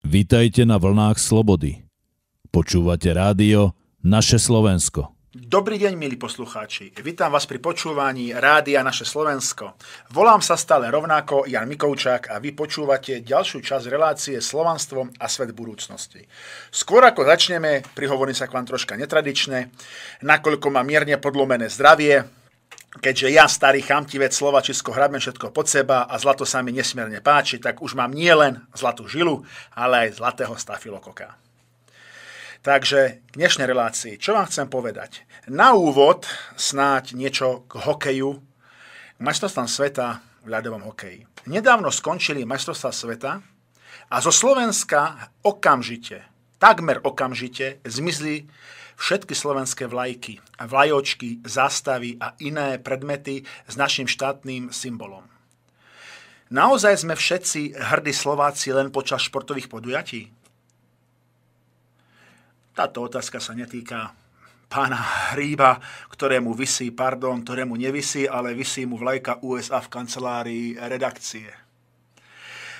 Vítajte na vlnách slobody. Počúvate rádio Naše Slovensko. Dobrý deň, milí poslucháči. Vítam vás pri počúvaní Rádia Naše Slovensko. Volám sa stále rovnako Jan Mikovčák a vy počúvate ďalšiu časť relácie Slovanstvo a svet budúcnosti. Skôr ako začneme, prihovorím sa k vám troška netradične, nakoľko má mierne podlomené zdravie, keďže ja, starý chamtivec, Slovačisko hrabem všetko pod seba a zlato sa mi nesmierne páči, tak už mám nielen zlatú žilu, ale aj zlatého stafilokoka. Takže k dnešnej relácii, čo vám chcem povedať? Na úvod snáď niečo k hokeju, k majstrovstvám sveta v ľadovom hokeji. Nedávno skončili majstrovstvá sveta a zo Slovenska okamžite, takmer okamžite, zmizli Všetky slovenské vlajky, vlajočky, zástavy a iné predmety s našim štátnym symbolom. Naozaj sme všetci hrdí Slováci len počas športových podujatí? Táto otázka sa netýka pána Hríba, ktorému vysí, pardon, ktorému nevysí, ale vysí mu vlajka USA v kancelárii redakcie.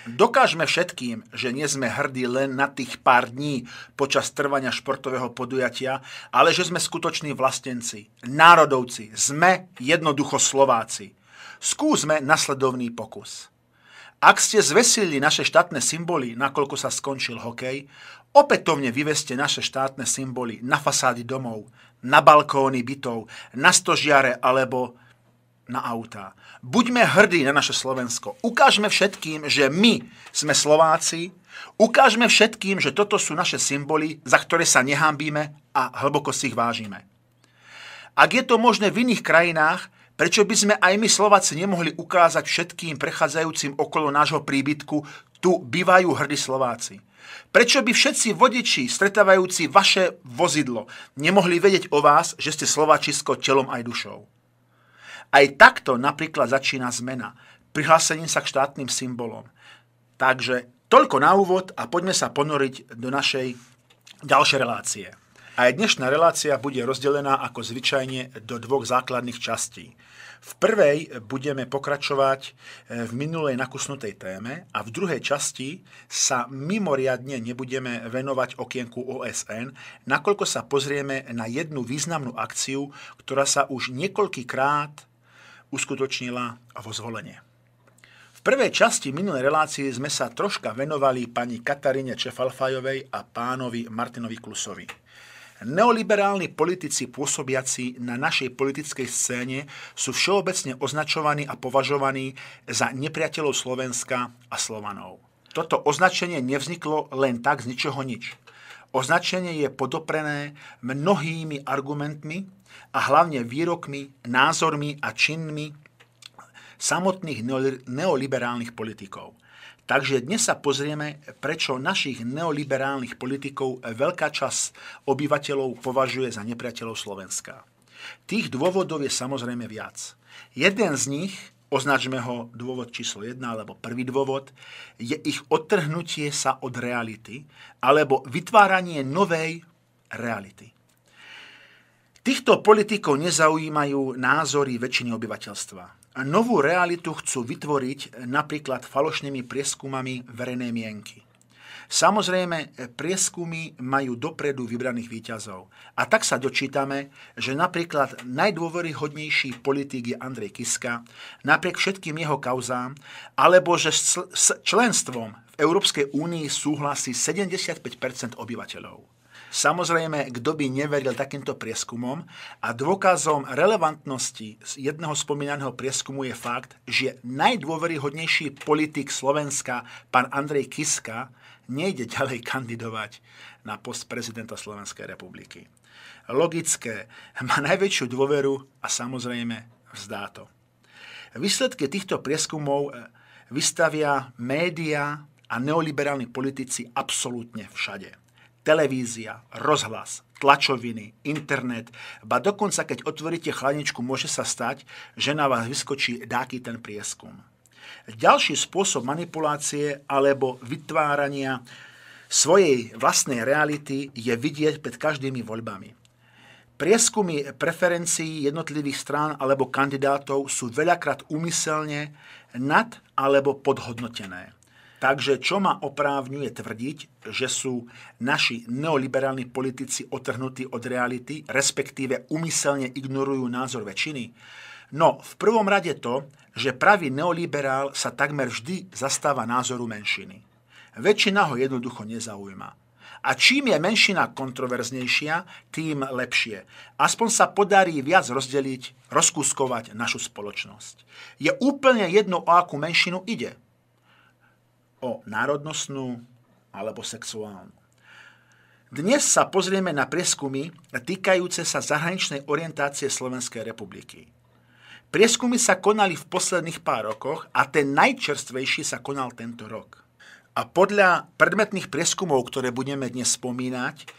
Dokážme všetkým, že nie sme hrdí len na tých pár dní počas trvania športového podujatia, ale že sme skutoční vlastenci, národovci, sme jednoducho Slováci. Skúsme nasledovný pokus. Ak ste zvesili naše štátne symboly, nakoľko sa skončil hokej, opätovne vyveste naše štátne symboly na fasády domov, na balkóny bytov, na stožiare alebo na autá. Buďme hrdí na naše Slovensko. Ukážme všetkým, že my sme Slováci. Ukážme všetkým, že toto sú naše symboly, za ktoré sa nehámbíme a hlboko si ich vážime. Ak je to možné v iných krajinách, prečo by sme aj my Slováci nemohli ukázať všetkým prechádzajúcim okolo nášho príbytku, tu bývajú hrdí Slováci. Prečo by všetci vodiči, stretávajúci vaše vozidlo, nemohli vedieť o vás, že ste Slováčisko telom aj dušou? Aj takto napríklad začína zmena. Prihlásením sa k štátnym symbolom. Takže toľko na úvod a poďme sa ponoriť do našej ďalšej relácie. Aj dnešná relácia bude rozdelená ako zvyčajne do dvoch základných častí. V prvej budeme pokračovať e, v minulej nakusnutej téme a v druhej časti sa mimoriadne nebudeme venovať okienku OSN, nakoľko sa pozrieme na jednu významnú akciu, ktorá sa už niekoľkýkrát uskutočnila vo zvolenie. V prvej časti minulej relácie sme sa troška venovali pani Kataríne Čefalfajovej a pánovi Martinovi Klusovi. Neoliberálni politici pôsobiaci na našej politickej scéne sú všeobecne označovaní a považovaní za nepriateľov Slovenska a Slovanov. Toto označenie nevzniklo len tak z ničoho nič. Označenie je podoprené mnohými argumentmi, a hlavne výrokmi, názormi a činmi samotných neoliberálnych politikov. Takže dnes sa pozrieme, prečo našich neoliberálnych politikov veľká časť obyvateľov považuje za nepriateľov Slovenska. Tých dôvodov je samozrejme viac. Jeden z nich, označme ho dôvod číslo 1 alebo prvý dôvod, je ich odtrhnutie sa od reality alebo vytváranie novej reality. Týchto politikov nezaujímajú názory väčšiny obyvateľstva. A novú realitu chcú vytvoriť napríklad falošnými prieskumami verejnej mienky. Samozrejme, prieskumy majú dopredu vybraných výťazov. A tak sa dočítame, že napríklad najdôveryhodnejší politik je Andrej Kiska, napriek všetkým jeho kauzám, alebo že s členstvom v Európskej únii súhlasí 75 obyvateľov. Samozrejme, kto by neveril takýmto prieskumom a dôkazom relevantnosti jedného spomínaného prieskumu je fakt, že najdôveryhodnejší politik Slovenska, pán Andrej Kiska, nejde ďalej kandidovať na post prezidenta Slovenskej republiky. Logické, má najväčšiu dôveru a samozrejme vzdá to. Výsledky týchto prieskumov e, vystavia média a neoliberálni politici absolútne všade televízia, rozhlas, tlačoviny, internet, ba dokonca keď otvoríte chladničku, môže sa stať, že na vás vyskočí dáky ten prieskum. Ďalší spôsob manipulácie alebo vytvárania svojej vlastnej reality je vidieť pred každými voľbami. Prieskumy preferencií jednotlivých strán alebo kandidátov sú veľakrát úmyselne nad alebo podhodnotené. Takže čo ma oprávňuje tvrdiť, že sú naši neoliberálni politici otrhnutí od reality, respektíve umyselne ignorujú názor väčšiny? No, v prvom rade to, že pravý neoliberál sa takmer vždy zastáva názoru menšiny. Väčšina ho jednoducho nezaujíma. A čím je menšina kontroverznejšia, tým lepšie. Aspoň sa podarí viac rozdeliť, rozkuskovať našu spoločnosť. Je úplne jedno, o akú menšinu ide o národnostnú alebo sexuálnu. Dnes sa pozrieme na prieskumy týkajúce sa zahraničnej orientácie Slovenskej republiky. Prieskumy sa konali v posledných pár rokoch a ten najčerstvejší sa konal tento rok. A podľa predmetných prieskumov, ktoré budeme dnes spomínať,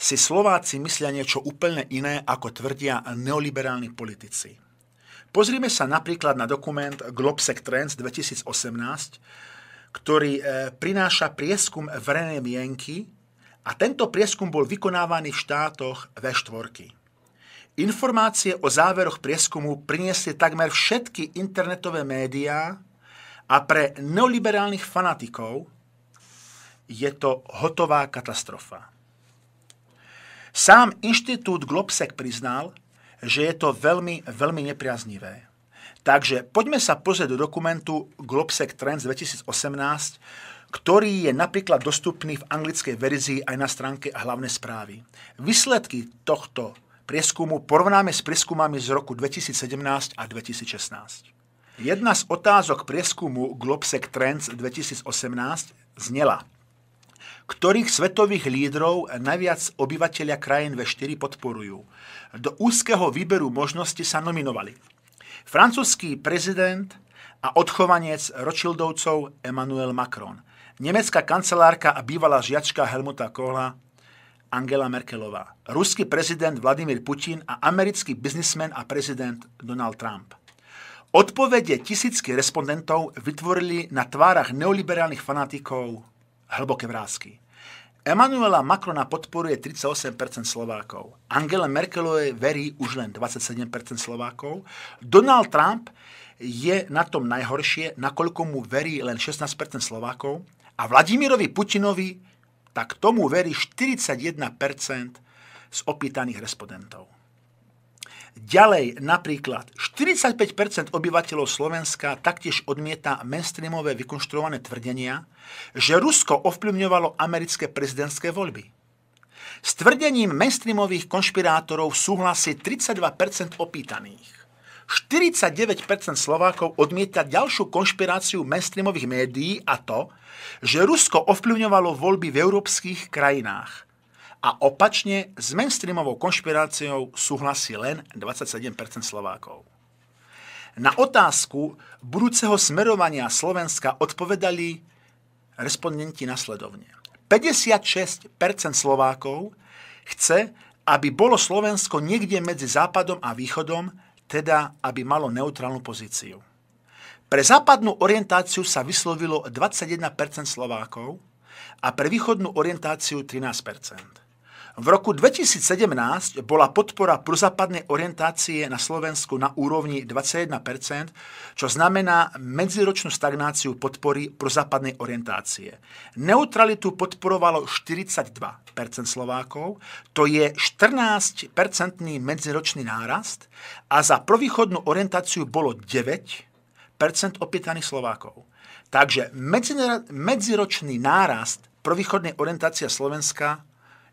si Slováci myslia niečo úplne iné, ako tvrdia neoliberálni politici. Pozrime sa napríklad na dokument Globsec Trends 2018, ktorý e, prináša prieskum verejnej mienky a tento prieskum bol vykonávaný v štátoch V4. Informácie o záveroch prieskumu priniesli takmer všetky internetové médiá a pre neoliberálnych fanatikov je to hotová katastrofa. Sám inštitút Globsec priznal, že je to veľmi, veľmi nepriaznivé. Takže poďme sa pozrieť do dokumentu Globsec Trends 2018, ktorý je napríklad dostupný v anglickej verzii aj na stránke hlavné správy. Výsledky tohto prieskumu porovnáme s prieskumami z roku 2017 a 2016. Jedna z otázok prieskumu Globsec Trends 2018 znela, ktorých svetových lídrov najviac obyvateľia krajín V4 podporujú. Do úzkeho výberu možnosti sa nominovali Francúzský prezident a odchovanec Rothschildovcov Emmanuel Macron. Nemecká kancelárka a bývalá žiačka Helmuta Kohla Angela Merkelová. Ruský prezident Vladimír Putin a americký biznismen a prezident Donald Trump. Odpovede tisícky respondentov vytvorili na tvárach neoliberálnych fanatikov hlboké vrázky. Emanuela Macrona podporuje 38% Slovákov. Angela Merkelovej verí už len 27% Slovákov. Donald Trump je na tom najhoršie, nakoľko mu verí len 16% Slovákov. A Vladimirovi Putinovi tak tomu verí 41% z opýtaných respondentov. Ďalej napríklad 45 obyvateľov Slovenska taktiež odmieta mainstreamové vykonštruované tvrdenia, že Rusko ovplyvňovalo americké prezidentské voľby. S tvrdením mainstreamových konšpirátorov súhlasí 32 opýtaných. 49% Slovákov odmieta ďalšiu konšpiráciu mainstreamových médií a to, že Rusko ovplyvňovalo voľby v európskych krajinách a opačne s mainstreamovou konšpiráciou súhlasí len 27% Slovákov. Na otázku budúceho smerovania Slovenska odpovedali respondenti nasledovne. 56% Slovákov chce, aby bolo Slovensko niekde medzi západom a východom, teda aby malo neutrálnu pozíciu. Pre západnú orientáciu sa vyslovilo 21% Slovákov a pre východnú orientáciu 13%. V roku 2017 bola podpora prozápadnej orientácie na Slovensku na úrovni 21%, čo znamená medziročnú stagnáciu podpory prozápadnej orientácie. Neutralitu podporovalo 42% Slovákov, to je 14-percentný medziročný nárast a za provýchodnú orientáciu bolo 9% opýtaných Slovákov. Takže medziročný nárast provýchodnej orientácie Slovenska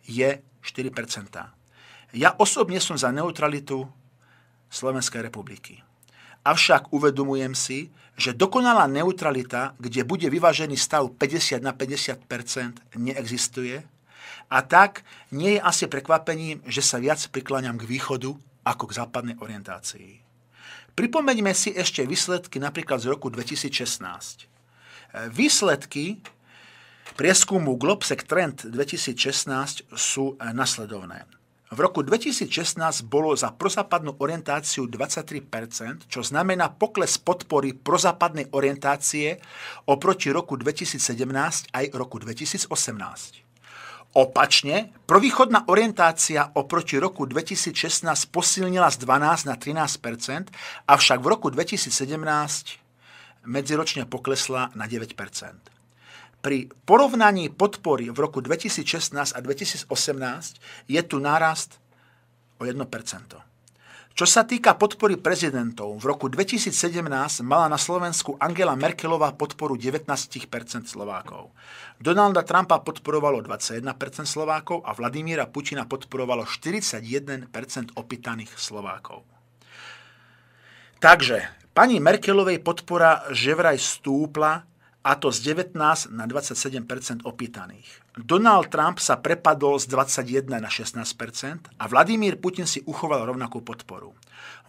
je 4 Ja osobne som za neutralitu Slovenskej republiky. Avšak uvedomujem si, že dokonalá neutralita, kde bude vyvážený stav 50 na 50 neexistuje a tak nie je asi prekvapením, že sa viac prikláňam k východu ako k západnej orientácii. Pripomeňme si ešte výsledky napríklad z roku 2016. Výsledky prieskumu Globsec Trend 2016 sú e, nasledovné. V roku 2016 bolo za prozápadnú orientáciu 23%, čo znamená pokles podpory prozápadnej orientácie oproti roku 2017 aj roku 2018. Opačne, provýchodná orientácia oproti roku 2016 posilnila z 12 na 13 avšak v roku 2017 medziročne poklesla na 9 pri porovnaní podpory v roku 2016 a 2018 je tu nárast o 1%. Čo sa týka podpory prezidentov, v roku 2017 mala na Slovensku Angela Merkelová podporu 19% Slovákov. Donalda Trumpa podporovalo 21% Slovákov a Vladimíra Putina podporovalo 41% opýtaných Slovákov. Takže pani Merkelovej podpora že vraj stúpla a to z 19 na 27 opýtaných. Donald Trump sa prepadol z 21 na 16 a Vladimír Putin si uchoval rovnakú podporu.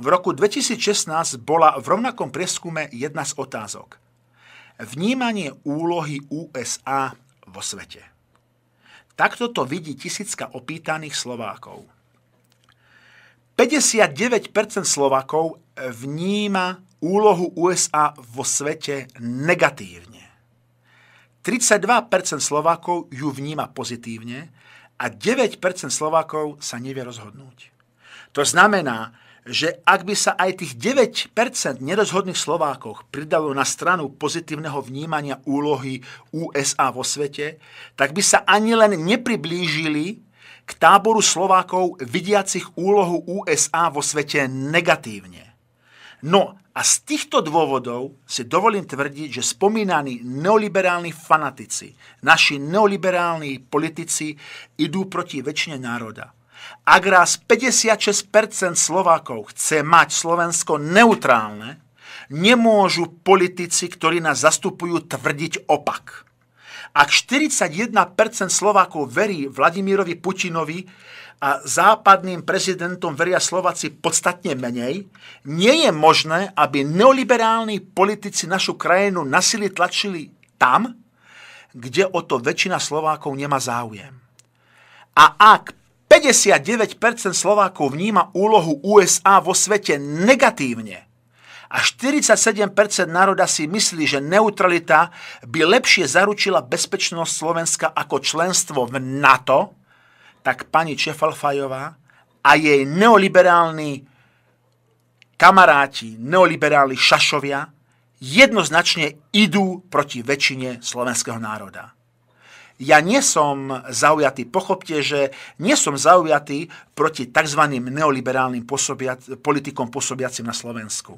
V roku 2016 bola v rovnakom prieskume jedna z otázok. Vnímanie úlohy USA vo svete. Takto to vidí tisícka opýtaných Slovákov. 59% Slovákov vníma úlohu USA vo svete negatívne. 32% Slovákov ju vníma pozitívne a 9% Slovákov sa nevie rozhodnúť. To znamená, že ak by sa aj tých 9% nerozhodných Slovákov pridalo na stranu pozitívneho vnímania úlohy USA vo svete, tak by sa ani len nepriblížili k táboru Slovákov vidiacich úlohu USA vo svete negatívne. No a z týchto dôvodov si dovolím tvrdiť, že spomínaní neoliberálni fanatici, naši neoliberálni politici idú proti väčšine národa. Ak raz 56% Slovákov chce mať Slovensko neutrálne, nemôžu politici, ktorí nás zastupujú, tvrdiť opak. Ak 41% Slovákov verí Vladimirovi Putinovi, a západným prezidentom veria Slováci podstatne menej, nie je možné, aby neoliberálni politici našu krajinu nasili tlačili tam, kde o to väčšina Slovákov nemá záujem. A ak 59% Slovákov vníma úlohu USA vo svete negatívne a 47% národa si myslí, že neutralita by lepšie zaručila bezpečnosť Slovenska ako členstvo v NATO, tak pani Čefalfajová a jej neoliberálni kamaráti, neoliberáli šašovia, jednoznačne idú proti väčšine slovenského národa. Ja nie som zaujatý, pochopte, že nie som zaujatý proti tzv. neoliberálnym posobiac, politikom pôsobiacim na Slovensku.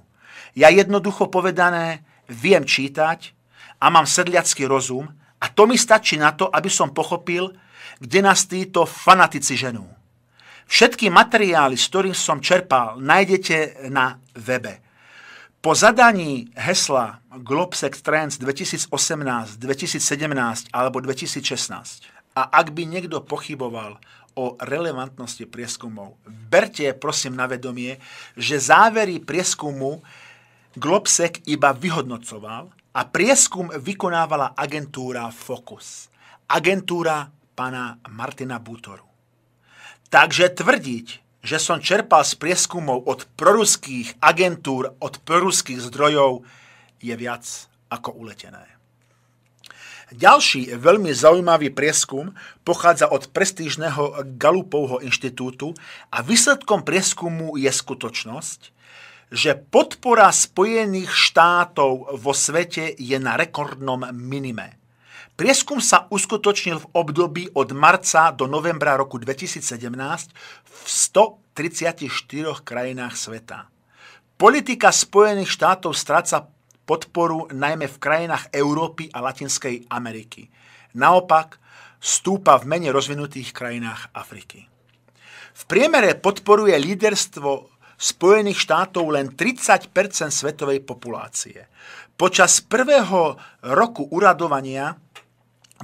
Ja jednoducho povedané viem čítať a mám sedliacký rozum a to mi stačí na to, aby som pochopil, kde nás títo fanatici ženú. Všetky materiály, z ktorých som čerpal, nájdete na webe. Po zadaní hesla Globsec Trends 2018, 2017 alebo 2016 a ak by niekto pochyboval o relevantnosti prieskumov, berte prosím na vedomie, že závery prieskumu Globsec iba vyhodnocoval a prieskum vykonávala agentúra Focus. Agentúra pána Martina Butoru. Takže tvrdiť, že som čerpal z prieskumov od proruských agentúr, od proruských zdrojov, je viac ako uletené. Ďalší veľmi zaujímavý prieskum pochádza od prestížneho Galupovho inštitútu a výsledkom prieskumu je skutočnosť, že podpora Spojených štátov vo svete je na rekordnom minime. Prieskum sa uskutočnil v období od marca do novembra roku 2017 v 134 krajinách sveta. Politika Spojených štátov stráca podporu najmä v krajinách Európy a Latinskej Ameriky. Naopak, stúpa v menej rozvinutých krajinách Afriky. V priemere podporuje líderstvo Spojených štátov len 30 svetovej populácie. Počas prvého roku uradovania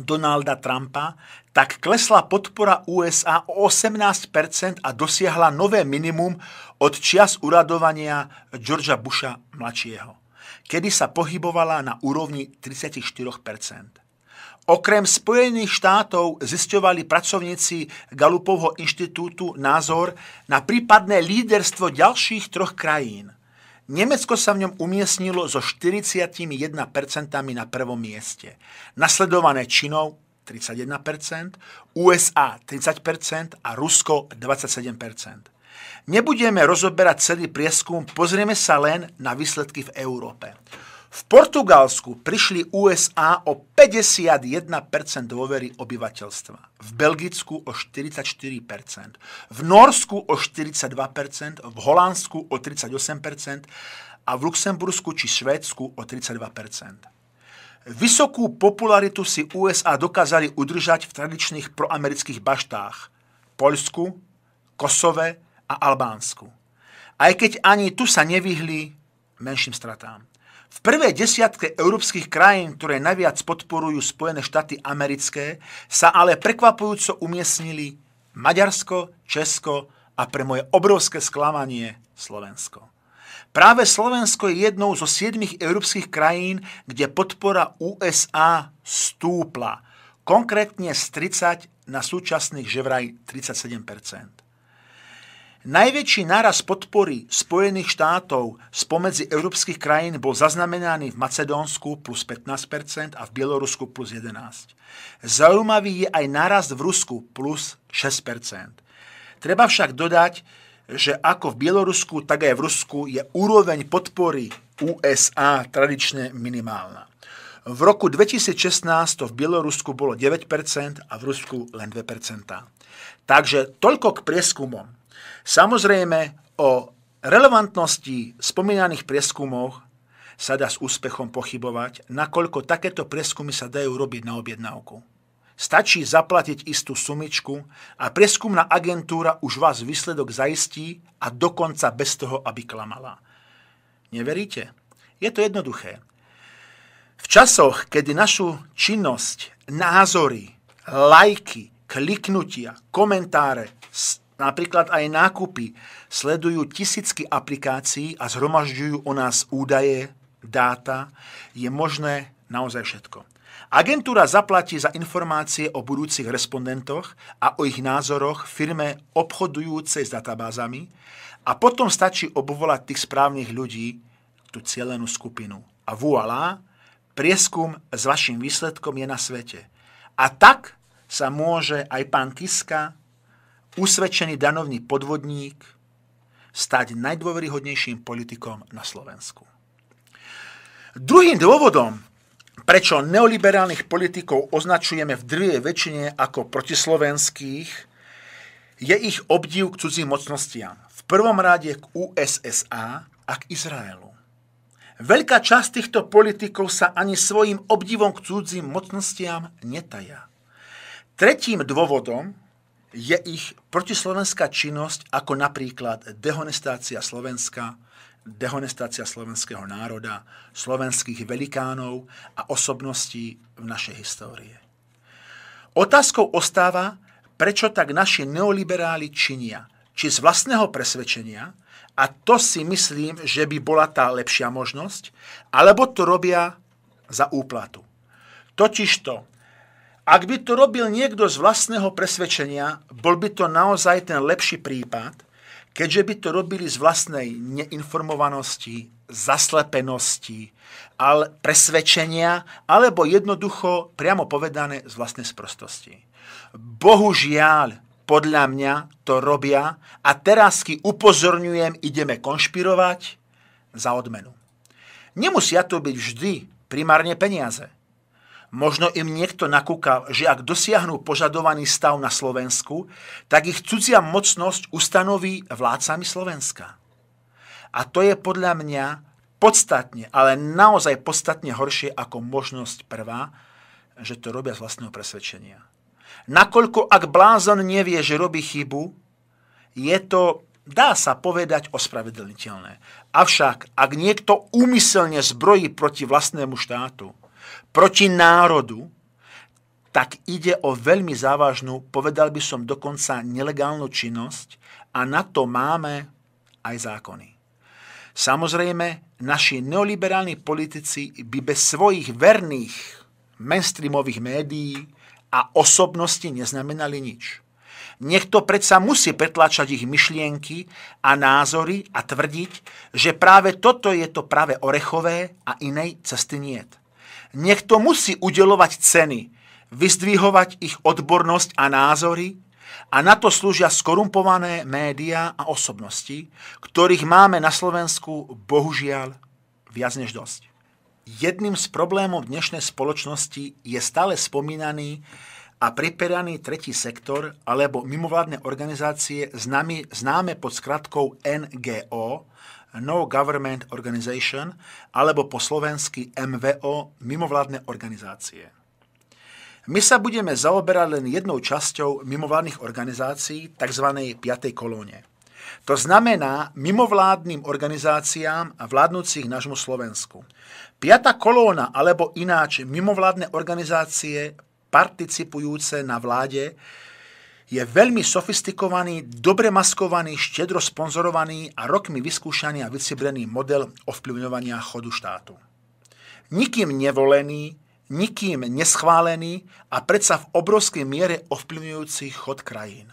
Donalda Trumpa, tak klesla podpora USA o 18% a dosiahla nové minimum od čias uradovania Georgia Busha mladšieho, kedy sa pohybovala na úrovni 34%. Okrem Spojených štátov zisťovali pracovníci Galupovho inštitútu názor na prípadné líderstvo ďalších troch krajín – Nemecko sa v ňom umiestnilo so 41% na prvom mieste, nasledované Činou 31%, USA 30% a Rusko 27%. Nebudeme rozoberať celý prieskum, pozrieme sa len na výsledky v Európe. V Portugalsku prišli USA o 51% dôvery obyvateľstva, v Belgicku o 44%, v Norsku o 42%, v Holandsku o 38% a v Luxembursku či Švédsku o 32%. Vysokú popularitu si USA dokázali udržať v tradičných proamerických baštách Poľsku, Kosove a Albánsku. Aj keď ani tu sa nevyhli menším stratám. V prvé desiatke európskych krajín, ktoré najviac podporujú Spojené štáty americké, sa ale prekvapujúco umiestnili Maďarsko, Česko a pre moje obrovské sklamanie Slovensko. Práve Slovensko je jednou zo siedmých európskych krajín, kde podpora USA stúpla. Konkrétne z 30 na súčasných že vraj 37 Najväčší náraz podpory Spojených štátov spomedzi európskych krajín bol zaznamenaný v Macedónsku plus 15% a v Bielorusku plus 11%. Zaujímavý je aj náraz v Rusku plus 6%. Treba však dodať, že ako v Bielorusku, tak aj v Rusku je úroveň podpory USA tradične minimálna. V roku 2016 to v Bielorusku bolo 9% a v Rusku len 2%. Takže toľko k prieskumom. Samozrejme, o relevantnosti spomínaných prieskumov sa dá s úspechom pochybovať, nakoľko takéto prieskumy sa dajú robiť na objednávku. Stačí zaplatiť istú sumičku a prieskumná agentúra už vás výsledok zaistí a dokonca bez toho, aby klamala. Neveríte? Je to jednoduché. V časoch, kedy našu činnosť, názory, lajky, kliknutia, komentáre Napríklad aj nákupy sledujú tisícky aplikácií a zhromažďujú o nás údaje, dáta. Je možné naozaj všetko. Agentúra zaplatí za informácie o budúcich respondentoch a o ich názoroch firme obchodujúcej s databázami a potom stačí obvolať tých správnych ľudí, tú cieľenú skupinu. A voilà, prieskum s vašim výsledkom je na svete. A tak sa môže aj pán Kiska usvedčený danovný podvodník stať najdôveryhodnejším politikom na Slovensku. Druhým dôvodom, prečo neoliberálnych politikov označujeme v druhej väčšine ako protislovenských, je ich obdiv k cudzím mocnostiam. V prvom rade k USSA a k Izraelu. Veľká časť týchto politikov sa ani svojim obdivom k cudzím mocnostiam netaja. Tretím dôvodom, je ich protislovenská činnosť ako napríklad dehonestácia Slovenska, dehonestácia slovenského národa, slovenských velikánov a osobností v našej histórie. Otázkou ostáva, prečo tak naši neoliberáli činia, či z vlastného presvedčenia, a to si myslím, že by bola tá lepšia možnosť, alebo to robia za úplatu. Totižto ak by to robil niekto z vlastného presvedčenia, bol by to naozaj ten lepší prípad, keďže by to robili z vlastnej neinformovanosti, zaslepenosti, ale presvedčenia, alebo jednoducho, priamo povedané, z vlastnej sprostosti. Bohužiaľ, podľa mňa to robia a teraz, keď upozorňujem, ideme konšpirovať za odmenu. Nemusia to byť vždy primárne peniaze – Možno im niekto nakúkal, že ak dosiahnu požadovaný stav na Slovensku, tak ich cudzia mocnosť ustanoví vládcami Slovenska. A to je podľa mňa podstatne, ale naozaj podstatne horšie ako možnosť prvá, že to robia z vlastného presvedčenia. Nakoľko ak blázon nevie, že robí chybu, je to dá sa povedať ospravedlniteľné. Avšak, ak niekto úmyselne zbrojí proti vlastnému štátu, proti národu, tak ide o veľmi závažnú, povedal by som dokonca nelegálnu činnosť a na to máme aj zákony. Samozrejme, naši neoliberálni politici by bez svojich verných mainstreamových médií a osobnosti neznamenali nič. Niekto predsa musí pretláčať ich myšlienky a názory a tvrdiť, že práve toto je to práve orechové a inej cesty niet. Niekto musí udelovať ceny, vyzdvihovať ich odbornosť a názory a na to slúžia skorumpované médiá a osobnosti, ktorých máme na Slovensku bohužiaľ viac než dosť. Jedným z problémov dnešnej spoločnosti je stále spomínaný a priperaný tretí sektor alebo mimovládne organizácie známe pod skratkou NGO No Government Organization alebo po slovensky MVO, mimovládne organizácie. My sa budeme zaoberať len jednou časťou mimovládnych organizácií, tzv. 5. kolóne. To znamená mimovládnym organizáciám a vládnúcich nášmu Slovensku. Piata kolóna alebo ináč mimovládne organizácie participujúce na vláde je veľmi sofistikovaný, dobre maskovaný, štedro sponzorovaný a rokmi vyskúšaný a vycibrený model ovplyvňovania chodu štátu. Nikým nevolený, nikým neschválený a predsa v obrovskej miere ovplyvňujúci chod krajín.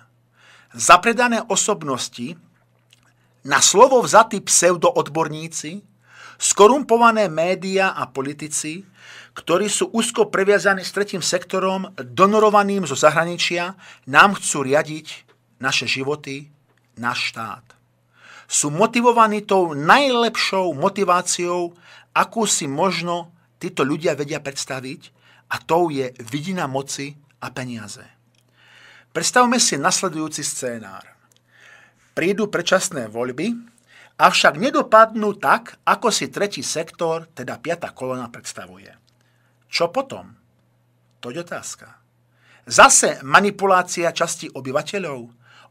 Zapredané osobnosti, na slovo vzatí pseudoodborníci, skorumpované médiá a politici, ktorí sú úzko previazaní s tretím sektorom, donorovaným zo zahraničia, nám chcú riadiť naše životy, náš štát. Sú motivovaní tou najlepšou motiváciou, akú si možno títo ľudia vedia predstaviť, a tou je vidina moci a peniaze. Predstavme si nasledujúci scénár. Prídu predčasné voľby, avšak nedopadnú tak, ako si tretí sektor, teda piata kolona, predstavuje. Čo potom? To je otázka. Zase manipulácia časti obyvateľov,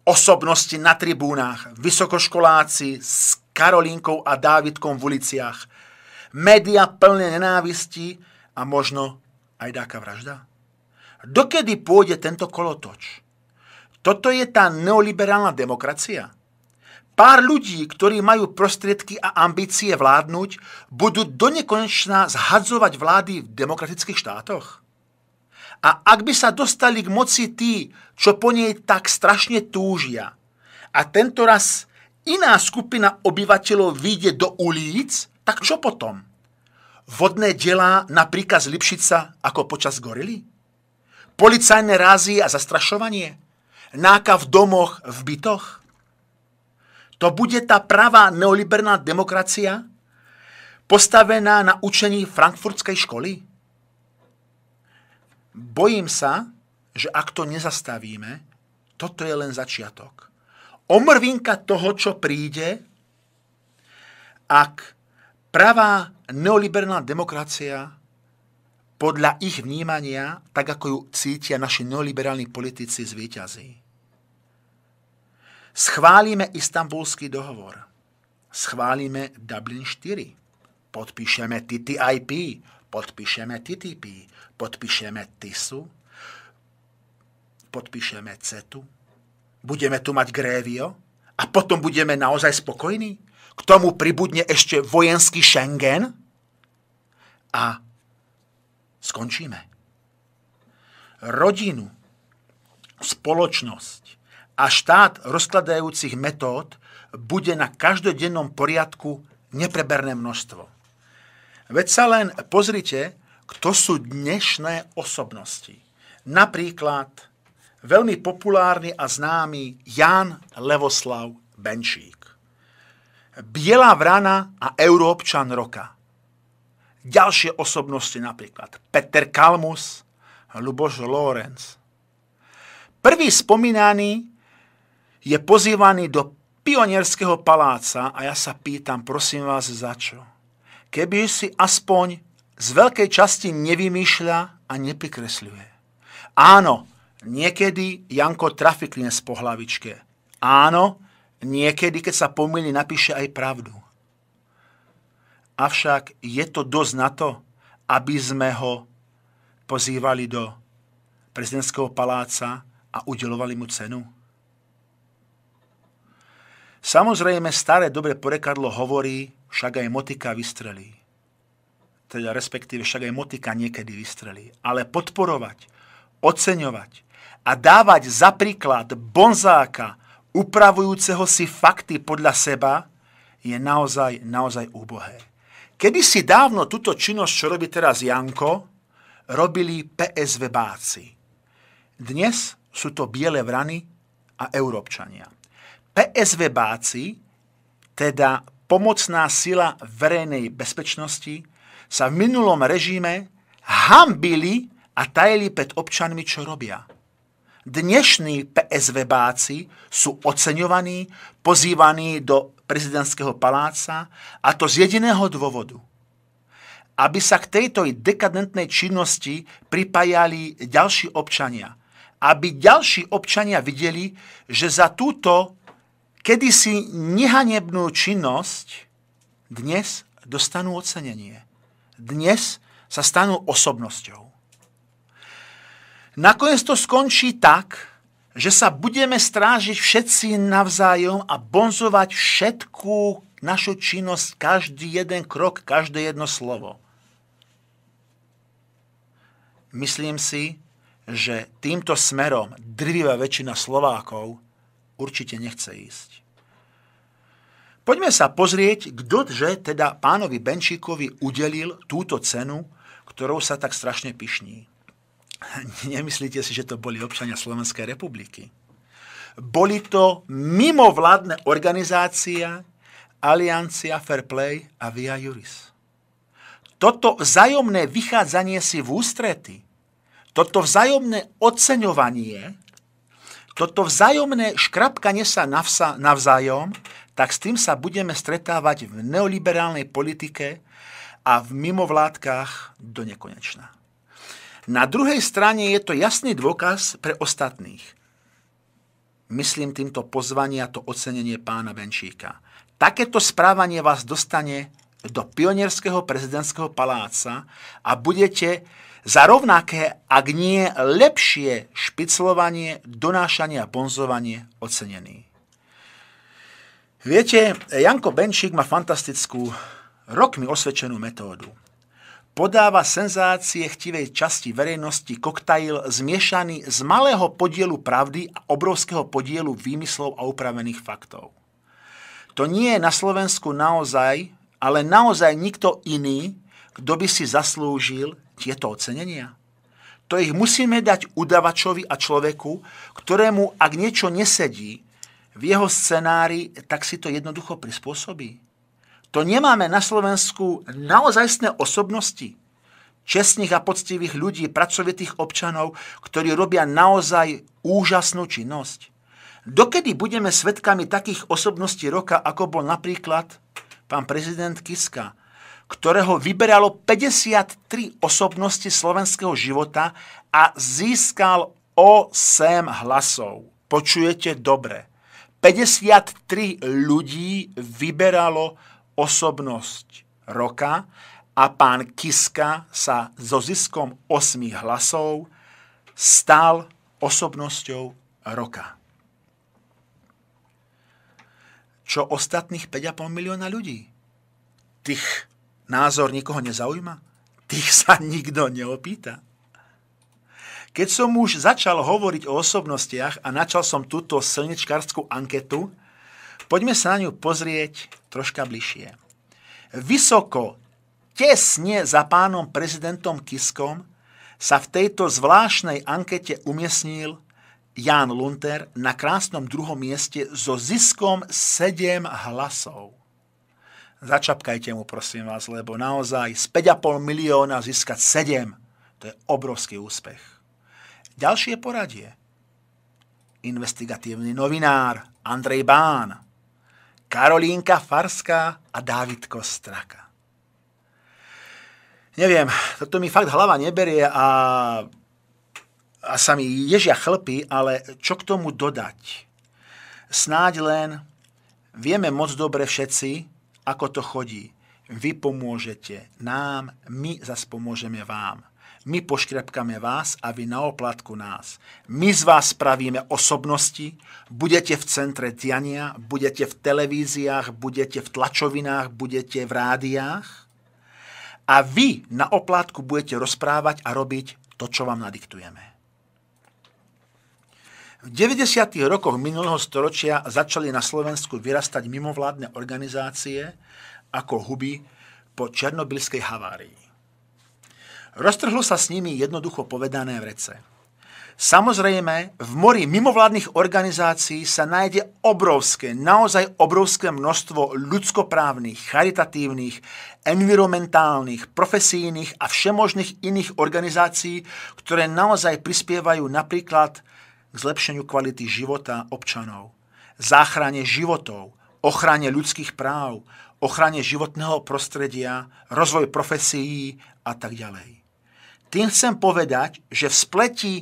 osobnosti na tribúnach, vysokoškoláci s Karolínkou a Dávidkom v uliciach, média plné nenávisti a možno aj dáka vražda? Dokedy pôjde tento kolotoč? Toto je tá neoliberálna demokracia – Pár ľudí, ktorí majú prostriedky a ambície vládnuť, budú donekonečná zhadzovať vlády v demokratických štátoch. A ak by sa dostali k moci tí, čo po nej tak strašne túžia, a tento raz iná skupina obyvateľov vyjde do ulic, tak čo potom? Vodné delá na príkaz Lipšica ako počas gorily? Policajné rázy a zastrašovanie? Náka v domoch, v bytoch? To bude tá pravá neoliberná demokracia, postavená na učení frankfurtskej školy? Bojím sa, že ak to nezastavíme, toto je len začiatok. Omrvinka toho, čo príde, ak pravá neoliberálna demokracia podľa ich vnímania, tak ako ju cítia naši neoliberálni politici, zvýťazí. Schválime istambulský dohovor. Schválime Dublin 4. Podpíšeme TTIP. Podpíšeme TTP. Podpíšeme TISu. Podpíšeme CETu. Budeme tu mať grévio. A potom budeme naozaj spokojní. K tomu pribudne ešte vojenský Schengen. A skončíme. Rodinu, spoločnosť, a štát rozkladajúcich metód bude na každodennom poriadku nepreberné množstvo. Veď sa len pozrite, kto sú dnešné osobnosti. Napríklad veľmi populárny a známy Ján Levoslav Benčík. Biela vrana a Európčan roka. Ďalšie osobnosti napríklad Peter Kalmus, Luboš Lorenz. Prvý spomínaný je pozývaný do pionierského paláca a ja sa pýtam, prosím vás, za čo? Keby si aspoň z veľkej časti nevymýšľa a neprikresľuje. Áno, niekedy Janko trafikne z pohlavičke. Áno, niekedy, keď sa pomýli, napíše aj pravdu. Avšak je to dosť na to, aby sme ho pozývali do prezidentského paláca a udelovali mu cenu? Samozrejme, staré dobre porekadlo hovorí, však aj motika vystrelí. Teda respektíve však aj motika niekedy vystrelí. Ale podporovať, oceňovať a dávať za príklad bonzáka, upravujúceho si fakty podľa seba, je naozaj, naozaj úbohé. Kedy si dávno túto činnosť, čo robí teraz Janko, robili PSV báci. Dnes sú to biele vrany a európčania. PSV e Báci, teda pomocná sila verejnej bezpečnosti, sa v minulom režime hambili a tajili pred občanmi, čo robia. Dnešní PSV báci sú oceňovaní, pozývaní do prezidentského paláca a to z jediného dôvodu. Aby sa k tejto dekadentnej činnosti pripájali ďalší občania. Aby ďalší občania videli, že za túto kedysi nehanebnú činnosť, dnes dostanú ocenenie. Dnes sa stanú osobnosťou. Nakoniec to skončí tak, že sa budeme strážiť všetci navzájom a bonzovať všetkú našu činnosť, každý jeden krok, každé jedno slovo. Myslím si, že týmto smerom drvivá väčšina Slovákov určite nechce ísť. Poďme sa pozrieť, kdože teda pánovi Benčíkovi udelil túto cenu, ktorou sa tak strašne pyšní. Nemyslíte si, že to boli občania Slovenskej republiky. Boli to mimovládne organizácia Aliancia Fair Play a Via Juris. Toto vzájomné vychádzanie si v ústrety, toto vzájomné oceňovanie toto vzájomné škrapkanie sa navsa, navzájom, tak s tým sa budeme stretávať v neoliberálnej politike a v mimovládkach do nekonečna. Na druhej strane je to jasný dôkaz pre ostatných. Myslím týmto pozvanie a to ocenenie pána Benčíka. Takéto správanie vás dostane do pionierského prezidentského paláca a budete za rovnaké, ak nie lepšie špiclovanie, donášanie a ponzovanie ocenený. Viete, Janko Benčík má fantastickú, rokmi osvedčenú metódu. Podáva senzácie chtivej časti verejnosti koktajl zmiešaný z malého podielu pravdy a obrovského podielu výmyslov a upravených faktov. To nie je na Slovensku naozaj, ale naozaj nikto iný, kto by si zaslúžil tieto ocenenia? To ich musíme dať udavačovi a človeku, ktorému, ak niečo nesedí v jeho scenári, tak si to jednoducho prispôsobí. To nemáme na Slovensku naozajstné osobnosti, čestných a poctivých ľudí, pracovitých občanov, ktorí robia naozaj úžasnú činnosť. Dokedy budeme svetkami takých osobností roka, ako bol napríklad pán prezident Kiska, ktorého vyberalo 53 osobnosti slovenského života a získal 8 hlasov. Počujete dobre. 53 ľudí vyberalo osobnosť roka a pán Kiska sa so ziskom 8 hlasov stal osobnosťou roka. Čo ostatných 5,5 milióna ľudí? Tých názor nikoho nezaujíma? Tých sa nikto neopýta. Keď som už začal hovoriť o osobnostiach a načal som túto slnečkárskú anketu, poďme sa na ňu pozrieť troška bližšie. Vysoko, tesne za pánom prezidentom Kiskom sa v tejto zvláštnej ankete umiestnil Jan Lunter na krásnom druhom mieste so ziskom 7 hlasov. Začapkajte mu, prosím vás, lebo naozaj z 5,5 milióna získať 7, to je obrovský úspech. Ďalšie poradie. Investigatívny novinár Andrej Bán, Karolínka Farská a Dávid Kostraka. Neviem, toto mi fakt hlava neberie a, a sa mi ježia chlpy, ale čo k tomu dodať? Snáď len vieme moc dobre všetci, ako to chodí. Vy pomôžete nám, my zas pomôžeme vám. My poškrepkame vás a vy na oplatku nás. My z vás spravíme osobnosti, budete v centre diania, budete v televíziách, budete v tlačovinách, budete v rádiách a vy na oplátku budete rozprávať a robiť to, čo vám nadiktujeme. V 90. rokoch minulého storočia začali na Slovensku vyrastať mimovládne organizácie ako huby po černobylskej havárii. Roztrhlo sa s nimi jednoducho povedané rece. Samozrejme, v mori mimovládnych organizácií sa nájde obrovské, naozaj obrovské množstvo ľudskoprávnych, charitatívnych, environmentálnych, profesijných a všemožných iných organizácií, ktoré naozaj prispievajú napríklad zlepšeniu kvality života občanov, záchrane životov, ochrane ľudských práv, ochrane životného prostredia, rozvoj profesí a tak ďalej. Tým chcem povedať, že v spleti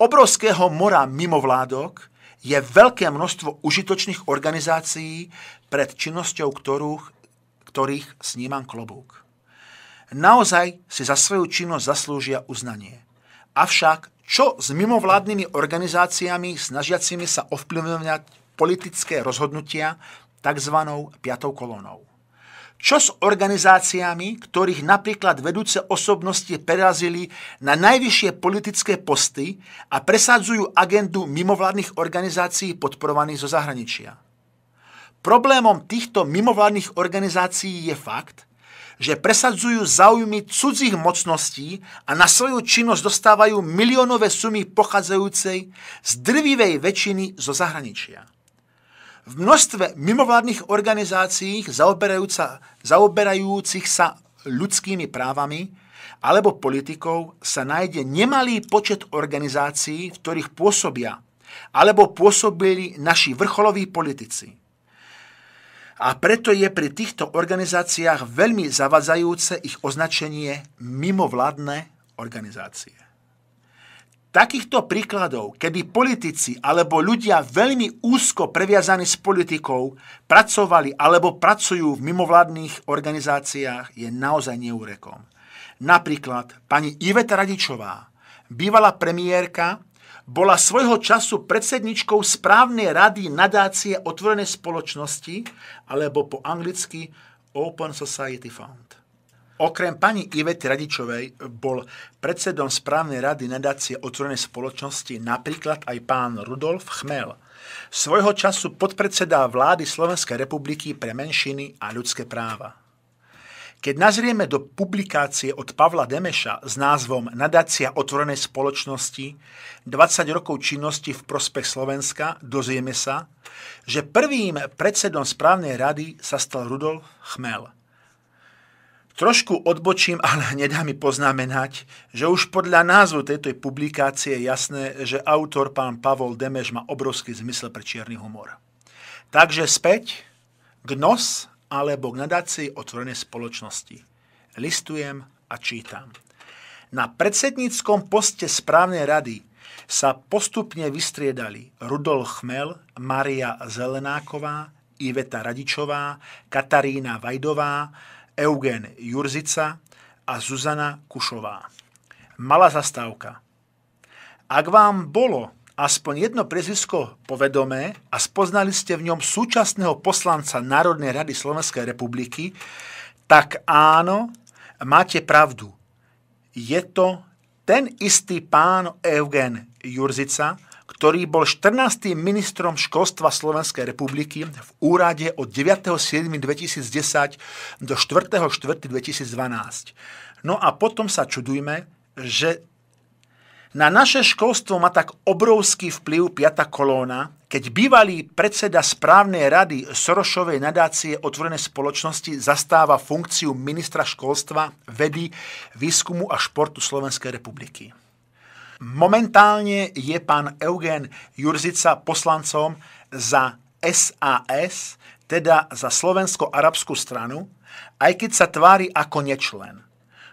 obrovského mora mimovládok je veľké množstvo užitočných organizácií, pred činnosťou ktorých, ktorých snímam klobúk. Naozaj si za svoju činnosť zaslúžia uznanie. Avšak čo s mimovládnymi organizáciami snažiacimi sa ovplyvňovať politické rozhodnutia tzv. piatou kolónou? Čo s organizáciami, ktorých napríklad vedúce osobnosti prerazili na najvyššie politické posty a presadzujú agendu mimovládnych organizácií podporovaných zo zahraničia? Problémom týchto mimovládnych organizácií je fakt, že presadzujú záujmy cudzích mocností a na svoju činnosť dostávajú miliónové sumy pochádzajúcej z drvivej väčšiny zo zahraničia. V množstve mimovládnych organizácií zaoberajúcich sa ľudskými právami alebo politikou sa nájde nemalý počet organizácií, v ktorých pôsobia alebo pôsobili naši vrcholoví politici. A preto je pri týchto organizáciách veľmi zavadzajúce ich označenie mimovládne organizácie. Takýchto príkladov, kedy politici alebo ľudia veľmi úzko previazaní s politikou pracovali alebo pracujú v mimovládnych organizáciách, je naozaj neúrekom. Napríklad pani Iveta Radičová, bývalá premiérka bola svojho času predsedničkou správnej rady nadácie otvorené spoločnosti, alebo po anglicky Open Society Fund. Okrem pani Ivety Radičovej bol predsedom správnej rady nadácie otvorenej spoločnosti napríklad aj pán Rudolf Chmel, svojho času podpredseda vlády Slovenskej republiky pre menšiny a ľudské práva. Keď nazrieme do publikácie od Pavla Demeša s názvom Nadácia otvorenej spoločnosti 20 rokov činnosti v prospech Slovenska, dozvieme sa, že prvým predsedom správnej rady sa stal Rudolf Chmel. Trošku odbočím, ale nedá mi poznamenať, že už podľa názvu tejto publikácie je jasné, že autor pán Pavol Demeš má obrovský zmysel pre čierny humor. Takže späť GNOS alebo k nadácii otvorenej spoločnosti. Listujem a čítam. Na predsedníckom poste správnej rady sa postupne vystriedali Rudolf Chmel, Maria Zelenáková, Iveta Radičová, Katarína Vajdová, Eugen Jurzica a Zuzana Kušová. Malá zastávka. Ak vám bolo aspoň jedno prezisko povedomé a spoznali ste v ňom súčasného poslanca Národnej rady Slovenskej republiky, tak áno, máte pravdu. Je to ten istý pán Eugen Jurzica, ktorý bol 14. ministrom školstva Slovenskej republiky v úrade od 9.7.2010 do 4.4.2012. No a potom sa čudujme, že na naše školstvo má tak obrovský vplyv piata kolóna, keď bývalý predseda správnej rady Sorošovej nadácie otvorenej spoločnosti zastáva funkciu ministra školstva, vedy, výskumu a športu Slovenskej republiky. Momentálne je pán Eugen Jurzica poslancom za SAS, teda za Slovensko-arabskú stranu, aj keď sa tvári ako nečlen.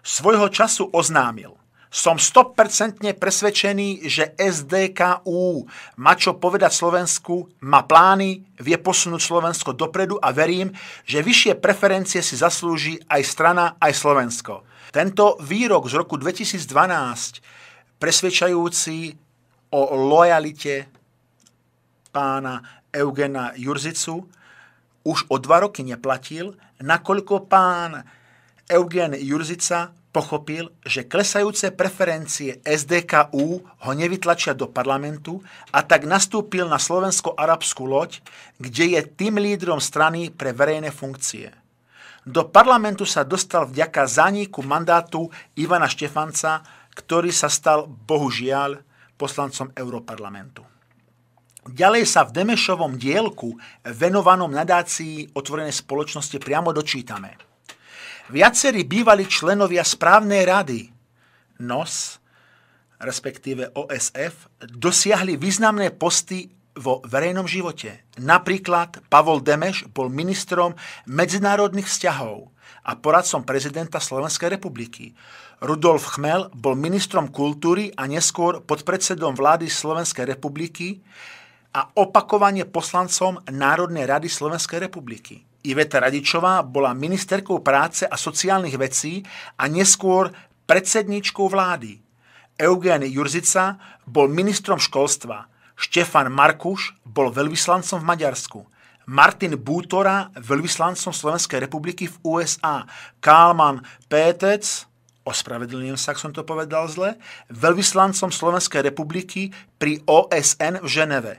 Svojho času oznámil, som 100% presvedčený, že SDKU má čo povedať Slovensku, má plány, vie posunúť Slovensko dopredu a verím, že vyššie preferencie si zaslúži aj strana, aj Slovensko. Tento výrok z roku 2012 presvedčajúci o lojalite pána Eugena Jurzicu už o dva roky neplatil, nakoľko pán Eugen Jurzica pochopil, že klesajúce preferencie SDKU ho nevytlačia do parlamentu a tak nastúpil na slovensko-arabskú loď, kde je tým lídrom strany pre verejné funkcie. Do parlamentu sa dostal vďaka zániku mandátu Ivana Štefanca, ktorý sa stal, bohužiaľ, poslancom Európarlamentu. Ďalej sa v Demešovom dielku venovanom nadácii otvorenej spoločnosti priamo dočítame – Viacerí bývali členovia správnej rady NOS, respektíve OSF, dosiahli významné posty vo verejnom živote. Napríklad Pavol Demeš bol ministrom medzinárodných vzťahov a poradcom prezidenta Slovenskej republiky. Rudolf Chmel bol ministrom kultúry a neskôr podpredsedom vlády Slovenskej republiky a opakovane poslancom Národnej rady Slovenskej republiky. Iveta Radičová bola ministerkou práce a sociálnych vecí a neskôr predsedničkou vlády. Eugen Jurzica bol ministrom školstva, Štefan Markuš bol veľvyslancom v Maďarsku, Martin Bútora veľvyslancom Slovenskej republiky v USA, Kalman Pétec, ospravedlňujem sa, ak som to povedal zle, veľvyslancom Slovenskej republiky pri OSN v Ženeve,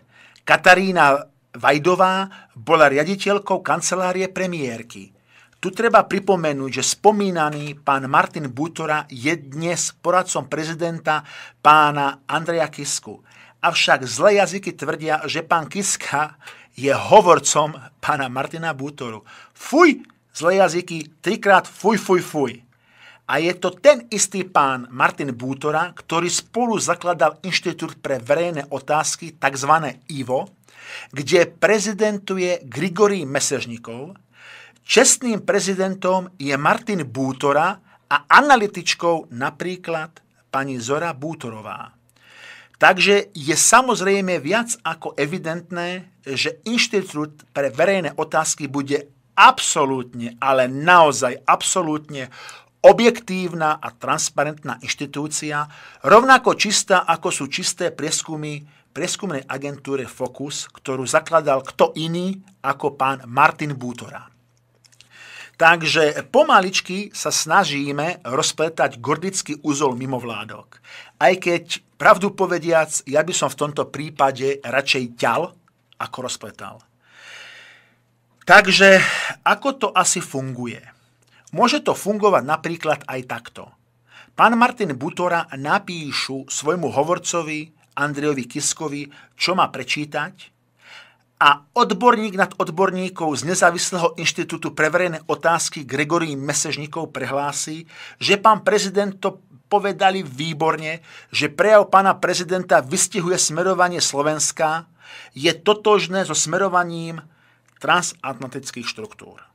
Katarína Vajdová bola riaditeľkou kancelárie premiérky. Tu treba pripomenúť, že spomínaný pán Martin Butora je dnes poradcom prezidenta pána Andreja Kisku. Avšak zlé jazyky tvrdia, že pán Kiska je hovorcom pána Martina Butoru. Fuj, zlé jazyky, trikrát fuj, fuj, fuj. A je to ten istý pán Martin Bútora, ktorý spolu zakladal Inštitút pre verejné otázky, tzv. IVO, kde prezidentuje Grigory Mesežnikov. Čestným prezidentom je Martin Bútora a analytičkou napríklad pani Zora Bútorová. Takže je samozrejme viac ako evidentné, že Inštitút pre verejné otázky bude absolútne, ale naozaj absolútne objektívna a transparentná inštitúcia, rovnako čistá, ako sú čisté prieskumy prieskumnej agentúre Focus, ktorú zakladal kto iný ako pán Martin Bútora. Takže pomaličky sa snažíme rozpletať gordický úzol mimovládok. Aj keď, pravdu povediac, ja by som v tomto prípade radšej ťal, ako rozpletal. Takže ako to asi funguje? Môže to fungovať napríklad aj takto. Pán Martin Butora napíšu svojmu hovorcovi Andrejovi Kiskovi, čo má prečítať a odborník nad odborníkov z nezávislého inštitútu pre verejné otázky Gregorí Mesežníkov prehlási, že pán prezident to povedali výborne, že prejav pána prezidenta vystihuje smerovanie Slovenska, je totožné so smerovaním transatlantických štruktúr.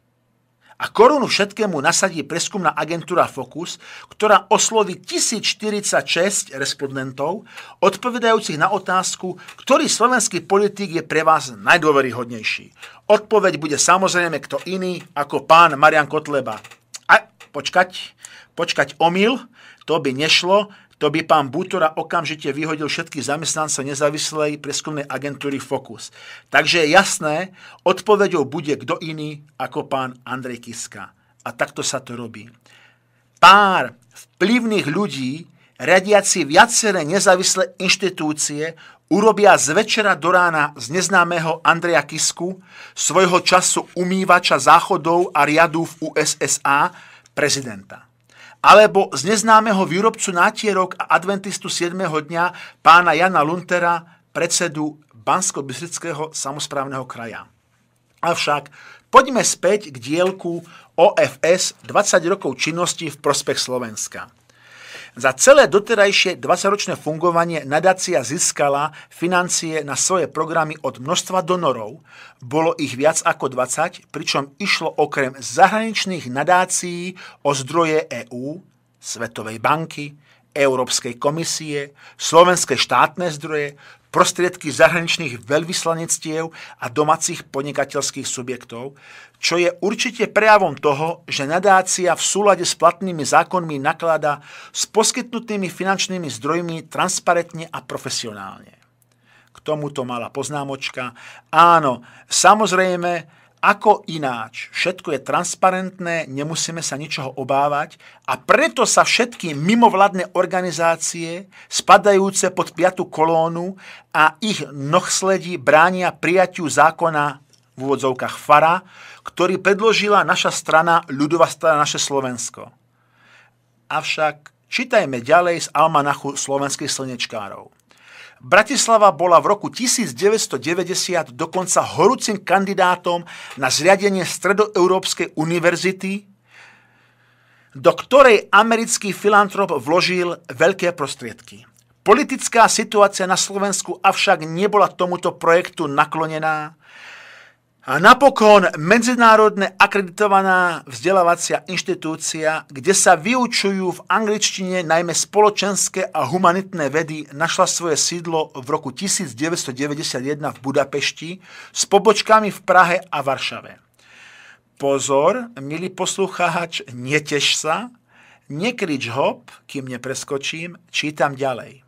A korunu všetkému nasadí preskumná agentúra Focus, ktorá osloví 1046 respondentov, odpovedajúcich na otázku, ktorý slovenský politik je pre vás najdôveryhodnejší. Odpoveď bude samozrejme kto iný ako pán Marian Kotleba. A počkať, počkať omyl, to by nešlo, to by pán Butora okamžite vyhodil všetky zamestnance nezávislej prieskumnej agentúry Focus. Takže je jasné, odpovedou bude kto iný ako pán Andrej Kiska. A takto sa to robí. Pár vplyvných ľudí, radiaci viaceré nezávislé inštitúcie, urobia z večera do rána z neznámeho Andreja Kisku, svojho času umývača záchodov a riadu v USSA, prezidenta alebo z neznámeho výrobcu nátierok a adventistu 7. dňa pána Jana Luntera, predsedu bansko bysrického samozprávneho kraja. Avšak poďme späť k dielku OFS 20 rokov činnosti v prospech Slovenska. Za celé doterajšie 20-ročné fungovanie nadácia získala financie na svoje programy od množstva donorov. Bolo ich viac ako 20, pričom išlo okrem zahraničných nadácií o zdroje EÚ, Svetovej banky, Európskej komisie, slovenské štátne zdroje, prostriedky zahraničných veľvyslanectiev a domácich podnikateľských subjektov, čo je určite prejavom toho, že nadácia v súlade s platnými zákonmi naklada s poskytnutými finančnými zdrojmi transparentne a profesionálne. K tomuto mala poznámočka. Áno, samozrejme, ako ináč, všetko je transparentné, nemusíme sa ničoho obávať a preto sa všetky mimovládne organizácie, spadajúce pod piatu kolónu a ich sledí bránia prijatiu zákona v úvodzovkách FARA, ktorý predložila naša strana, ľudová strana naše Slovensko. Avšak čítajme ďalej z almanachu slovenských slnečkárov. Bratislava bola v roku 1990 dokonca horúcim kandidátom na zriadenie Stredoeurópskej univerzity, do ktorej americký filantrop vložil veľké prostriedky. Politická situácia na Slovensku avšak nebola tomuto projektu naklonená a napokon medzinárodne akreditovaná vzdelávacia inštitúcia, kde sa vyučujú v angličtine najmä spoločenské a humanitné vedy, našla svoje sídlo v roku 1991 v Budapešti s pobočkami v Prahe a Varšave. Pozor, milý poslucháč, netež sa, nekrič hop, kým nepreskočím, čítam ďalej.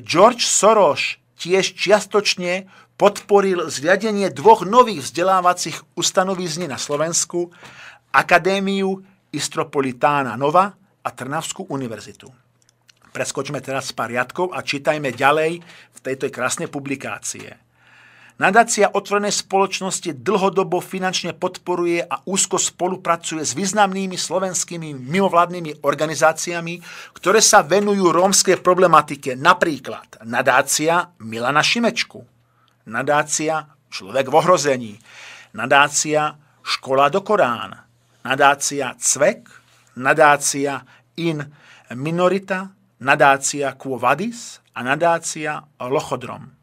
George Soros tiež čiastočne podporil zriadenie dvoch nových vzdelávacích ustanovizní na Slovensku, Akadémiu Istropolitána Nova a Trnavskú univerzitu. Preskočme teraz pár riadkov a čítajme ďalej v tejto krásnej publikácie. Nadácia otvorené spoločnosti dlhodobo finančne podporuje a úzko spolupracuje s významnými slovenskými mimovládnymi organizáciami, ktoré sa venujú rómskej problematike, napríklad nadácia Milana Šimečku, nadácia Človek v ohrození, nadácia Škola do Korán, nadácia Cvek, nadácia In Minorita, nadácia Quo Vadis a nadácia Lochodrom.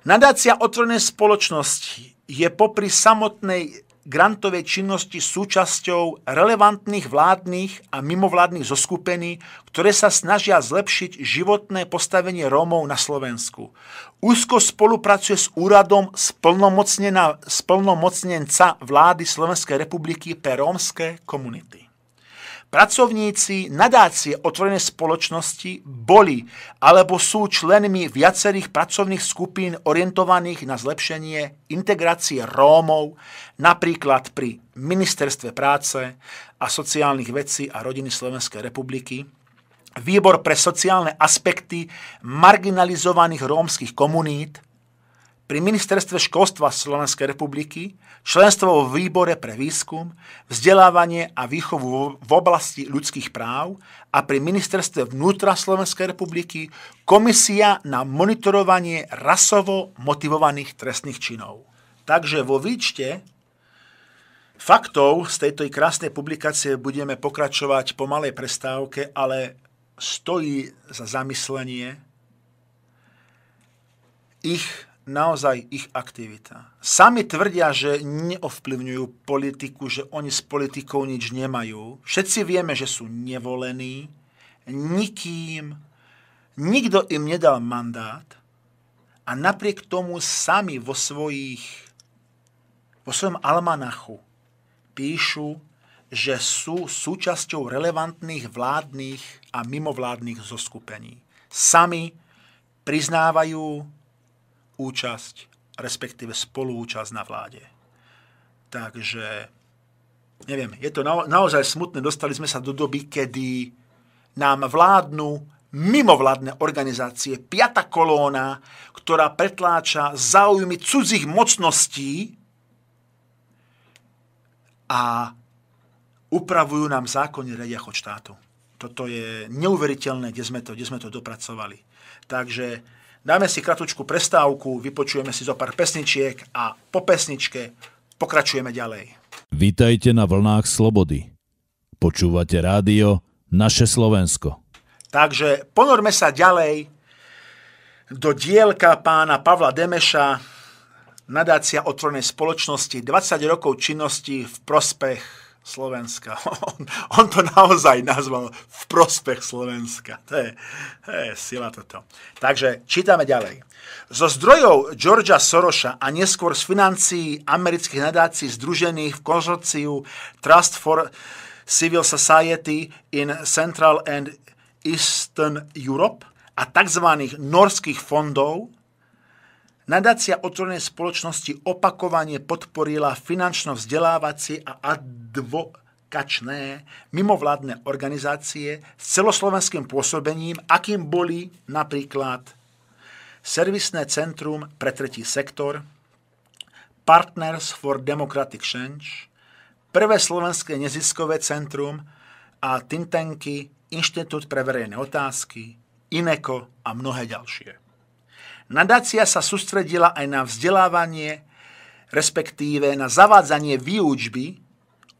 Nadácia otvorené spoločnosti je popri samotnej grantovej činnosti súčasťou relevantných vládnych a mimovládnych zoskupení, ktoré sa snažia zlepšiť životné postavenie Rómov na Slovensku. Úzko spolupracuje s úradom splnomocnenca vlády Slovenskej republiky pre rómske komunity. Pracovníci nadácie otvorené spoločnosti boli alebo sú členmi viacerých pracovných skupín orientovaných na zlepšenie integrácie Rómov, napríklad pri Ministerstve práce a sociálnych vecí a rodiny Slovenskej republiky, Výbor pre sociálne aspekty marginalizovaných rómskych komunít – pri Ministerstve školstva Slovenskej republiky, členstvo vo výbore pre výskum, vzdelávanie a výchovu v oblasti ľudských práv a pri Ministerstve vnútra Slovenskej republiky Komisia na monitorovanie rasovo motivovaných trestných činov. Takže vo výčte faktov z tejto krásnej publikácie budeme pokračovať po malej prestávke, ale stojí za zamyslenie ich naozaj ich aktivita. Sami tvrdia, že neovplyvňujú politiku, že oni s politikou nič nemajú. Všetci vieme, že sú nevolení nikým. Nikto im nedal mandát a napriek tomu sami vo svojich vo svojom almanachu píšu, že sú súčasťou relevantných vládnych a mimovládnych zoskupení. Sami priznávajú účasť, respektíve spolúčasť na vláde. Takže, neviem, je to naozaj smutné. Dostali sme sa do doby, kedy nám vládnu mimovládne organizácie, piata kolóna, ktorá pretláča záujmy cudzích mocností a upravujú nám zákony radia od štátu. Toto je neuveriteľné, kde sme to, kde sme to dopracovali. Takže Dáme si kratučku prestávku, vypočujeme si zo pár pesničiek a po pesničke pokračujeme ďalej. Vítajte na vlnách slobody. Počúvate rádio Naše Slovensko. Takže ponorme sa ďalej do dielka pána Pavla Demeša, nadácia otvorenej spoločnosti, 20 rokov činnosti v prospech Slovenska. On, on to naozaj nazval v prospech Slovenska. To je, to je sila toto. Takže čítame ďalej. Zo zdrojov Georgia Soroša a neskôr z financií amerických nadácií združených v konzorciu Trust for Civil Society in Central and Eastern Europe a tzv. norských fondov Nadácia otvorenej spoločnosti opakovane podporila finančno-vzdelávacie a advokačné mimovládne organizácie s celoslovenským pôsobením, akým boli napríklad Servisné centrum pre tretí sektor, Partners for Democratic Change, Prvé slovenské neziskové centrum a Tintenky, Inštitút pre verejné otázky, INECO a mnohé ďalšie. Nadácia sa sústredila aj na vzdelávanie, respektíve na zavádzanie výučby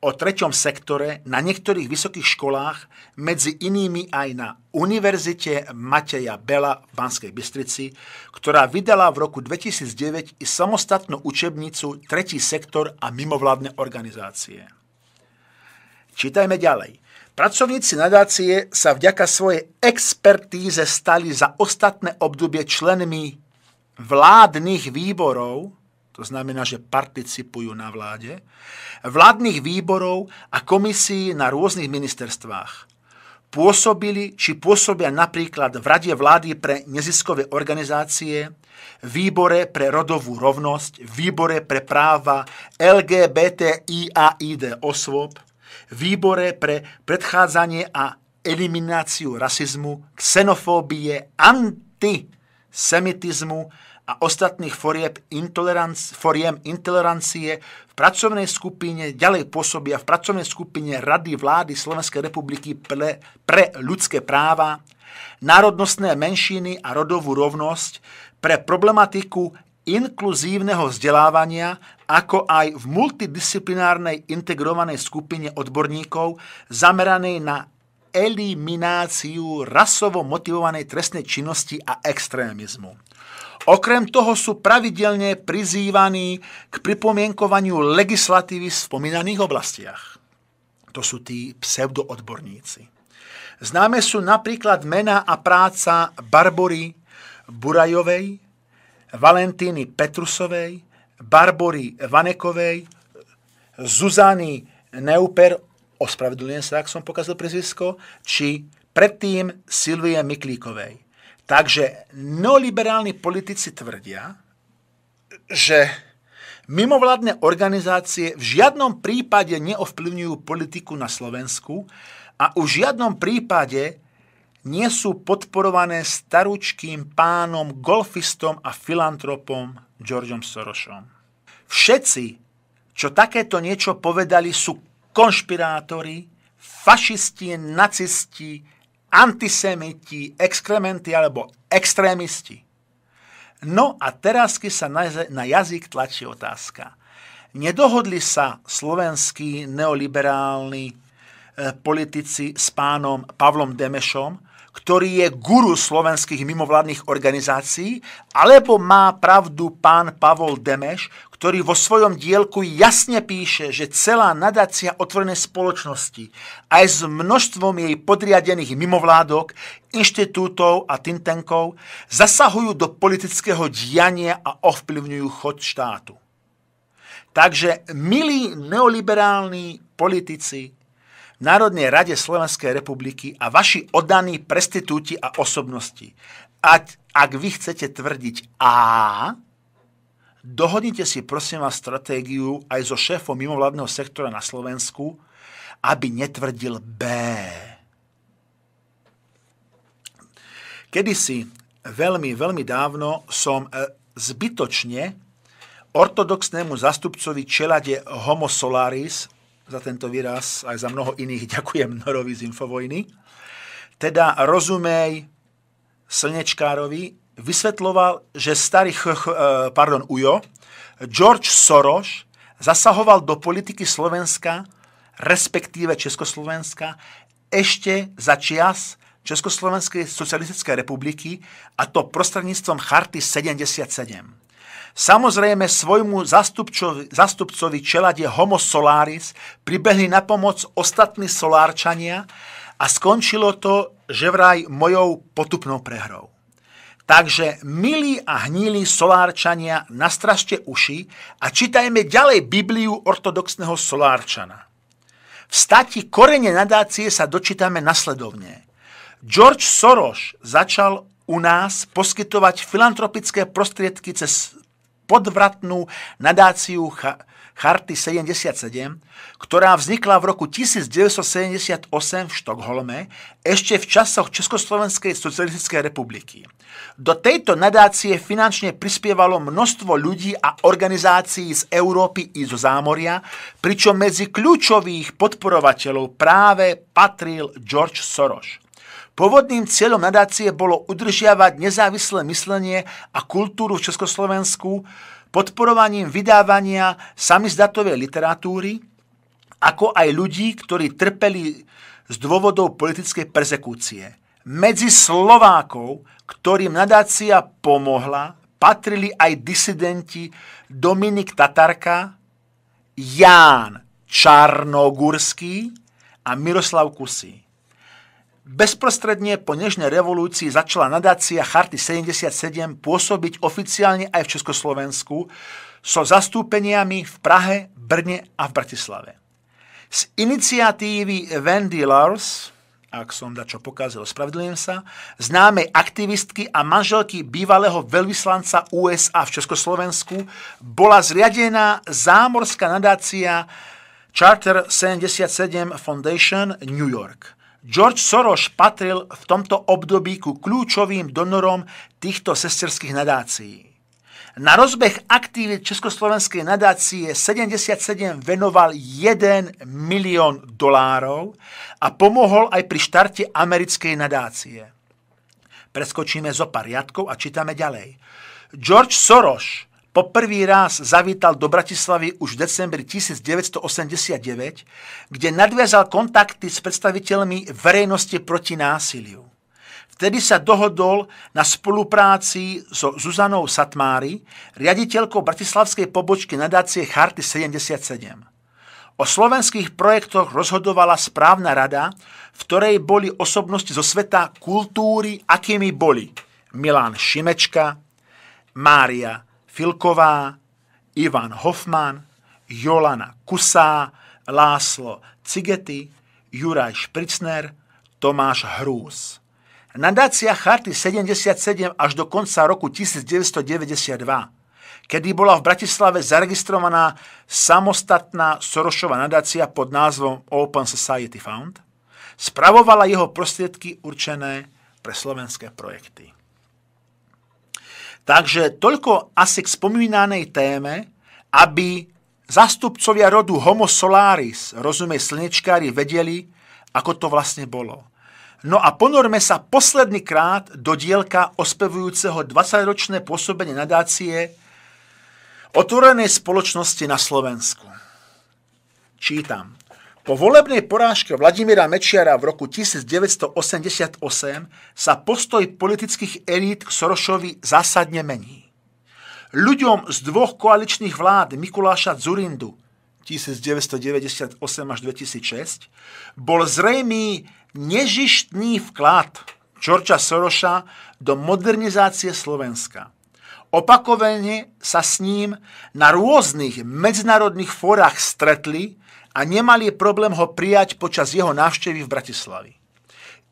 o treťom sektore na niektorých vysokých školách, medzi inými aj na Univerzite Mateja Bela v Banskej Bystrici, ktorá vydala v roku 2009 i samostatnú učebnicu Tretí sektor a mimovládne organizácie. Čítajme ďalej. Pracovníci nadácie sa vďaka svojej expertíze stali za ostatné obdobie členmi vládnych výborov, to znamená, že participujú na vláde, vládnych výborov a komisí na rôznych ministerstvách. Pôsobili či pôsobia napríklad v Rade vlády pre neziskové organizácie, výbore pre rodovú rovnosť, výbore pre práva LGBTIAID osôb, výbore pre predchádzanie a elimináciu rasizmu, xenofóbie, antisemitizmu a ostatných forieb intoleranc- foriem intolerancie v pracovnej skupine, ďalej pôsobia v pracovnej skupine Rady vlády Slovenskej republiky pre, pre ľudské práva, národnostné menšiny a rodovú rovnosť pre problematiku inkluzívneho vzdelávania ako aj v multidisciplinárnej integrovanej skupine odborníkov zameranej na elimináciu rasovo motivovanej trestnej činnosti a extrémizmu. Okrem toho sú pravidelne prizývaní k pripomienkovaniu legislatívy v spomínaných oblastiach. To sú tí pseudoodborníci. Známe sú napríklad mená a práca Barbory Burajovej, Valentíny Petrusovej, Barbory Vanekovej, Zuzany Neuper, ospravedlňujem sa, ak som pokazil prezvisko, či predtým Silvie Miklíkovej. Takže neoliberálni politici tvrdia, že mimovládne organizácie v žiadnom prípade neovplyvňujú politiku na Slovensku a v žiadnom prípade nie sú podporované staručkým pánom, golfistom a filantropom Georgeom Sorosom. Všetci, čo takéto niečo povedali, sú konšpirátori, fašisti, nacisti, antisemiti, exkrementi alebo extrémisti. No a teraz keď sa na jazyk tlačí otázka. Nedohodli sa slovenskí neoliberálni eh, politici s pánom Pavlom Demešom, ktorý je guru slovenských mimovládnych organizácií, alebo má pravdu pán Pavol Demeš, ktorý vo svojom dielku jasne píše, že celá nadácia otvorenej spoločnosti aj s množstvom jej podriadených mimovládok, inštitútov a tintenkov zasahujú do politického diania a ovplyvňujú chod štátu. Takže, milí neoliberálni politici, Národnej rade Slovenskej republiky a vaši oddaní prestitúti a osobnosti. Ať, ak vy chcete tvrdiť A, dohodnite si prosím vás stratégiu aj so šéfom mimovládneho sektora na Slovensku, aby netvrdil B. Kedysi, veľmi, veľmi dávno, som e, zbytočne ortodoxnému zastupcovi čelade Homo Solaris za tento výraz, aj za mnoho iných ďakujem Norovi z Infovojny. Teda rozumej slnečkárovi, vysvetloval, že starý ch, ch, e, pardon, Ujo, George Soros zasahoval do politiky Slovenska, respektíve Československa, ešte za čias Československej socialistickej republiky a to prostredníctvom Charty 77. Samozrejme svojmu zastupcovi čelade Homo Solaris pribehli na pomoc ostatní solárčania a skončilo to, že vraj mojou potupnou prehrou. Takže, milí a hníli solárčania, nastražte uši a čítajme ďalej Bibliu ortodoxného solárčana. V stati Korene nadácie sa dočítame nasledovne. George Soros začal u nás poskytovať filantropické prostriedky cez podvratnú nadáciu Charty 77, ktorá vznikla v roku 1978 v Štokholme, ešte v časoch Československej socialistickej republiky. Do tejto nadácie finančne prispievalo množstvo ľudí a organizácií z Európy i zo zámoria, pričom medzi kľúčových podporovateľov práve patril George Soros. Pôvodným cieľom nadácie bolo udržiavať nezávislé myslenie a kultúru v Československu podporovaním vydávania samizdatovej literatúry, ako aj ľudí, ktorí trpeli z dôvodov politickej persekúcie. Medzi Slovákov, ktorým nadácia pomohla, patrili aj disidenti Dominik Tatarka, Ján Čarnogurský a Miroslav Kusí. Bezprostredne po Nežnej revolúcii začala nadácia Charty 77 pôsobiť oficiálne aj v Československu so zastúpeniami v Prahe, Brne a v Bratislave. Z iniciatívy Wendy Lars, ak som dačo pokázal, spravedlňujem sa, známej aktivistky a manželky bývalého veľvyslanca USA v Československu bola zriadená zámorská nadácia Charter 77 Foundation New York – George Soros patril v tomto období ku kľúčovým donorom týchto sesterských nadácií. Na rozbeh aktívy Československej nadácie 77 venoval 1 milión dolárov a pomohol aj pri štarte americkej nadácie. Preskočíme zo pár riadkov a čítame ďalej. George Soros po prvý raz zavítal do Bratislavy už v decembri 1989, kde nadviazal kontakty s predstaviteľmi verejnosti proti násiliu. Vtedy sa dohodol na spolupráci so Zuzanou Satmári, riaditeľkou bratislavskej pobočky nadácie Charty 77. O slovenských projektoch rozhodovala správna rada, v ktorej boli osobnosti zo sveta kultúry, akými boli Milan Šimečka, Mária Filková, Ivan Hoffman, Jolana Kusá, Láslo Cigety, Juraj Špricner, Tomáš Hrús. Nadácia Charty 77 až do konca roku 1992, kedy bola v Bratislave zaregistrovaná samostatná Sorošová nadácia pod názvom Open Society Fund, spravovala jeho prostriedky určené pre slovenské projekty. Takže toľko asi k spomínanej téme, aby zastupcovia rodu Homo solaris, rozumie slnečkári, vedeli, ako to vlastne bolo. No a ponorme sa posledný krát do dielka ospevujúceho 20-ročné pôsobenie nadácie otvorenej spoločnosti na Slovensku. Čítam. Po volebnej porážke Vladimíra Mečiara v roku 1988 sa postoj politických elít k Sorošovi zásadne mení. Ľuďom z dvoch koaličných vlád Mikuláša Zurindu 1998 až 2006 bol zrejmý nežištný vklad Čorča Soroša do modernizácie Slovenska – Opakovane sa s ním na rôznych medzinárodných fórach stretli a nemali problém ho prijať počas jeho návštevy v Bratislavi.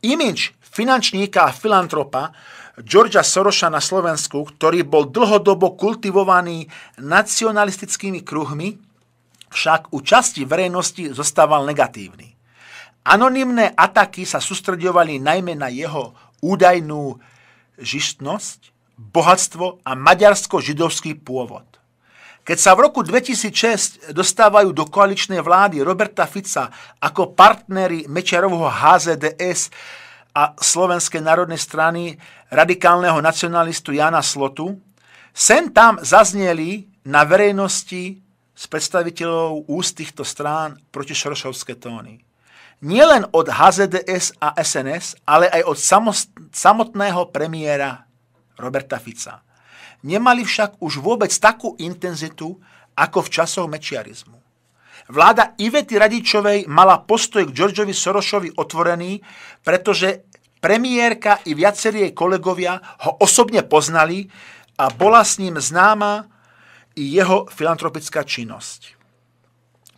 Imič finančníka a filantropa Georgia Soroša na Slovensku, ktorý bol dlhodobo kultivovaný nacionalistickými kruhmi, však u časti verejnosti zostával negatívny. Anonymné ataky sa sústredovali najmä na jeho údajnú žištnosť, bohatstvo a maďarsko-židovský pôvod. Keď sa v roku 2006 dostávajú do koaličnej vlády Roberta Fica ako partnery Mečiarovho HZDS a Slovenskej národnej strany radikálneho nacionalistu Jana Slotu, sem tam zazneli na verejnosti s predstaviteľov úst týchto strán protišoršovské tóny. Nielen od HZDS a SNS, ale aj od samotného premiéra Roberta Fica nemali však už vôbec takú intenzitu ako v časoch mečiarizmu. Vláda Ivety Radičovej mala postoj k Georgeovi Sorošovi otvorený, pretože premiérka i viacerí jej kolegovia ho osobne poznali a bola s ním známa i jeho filantropická činnosť.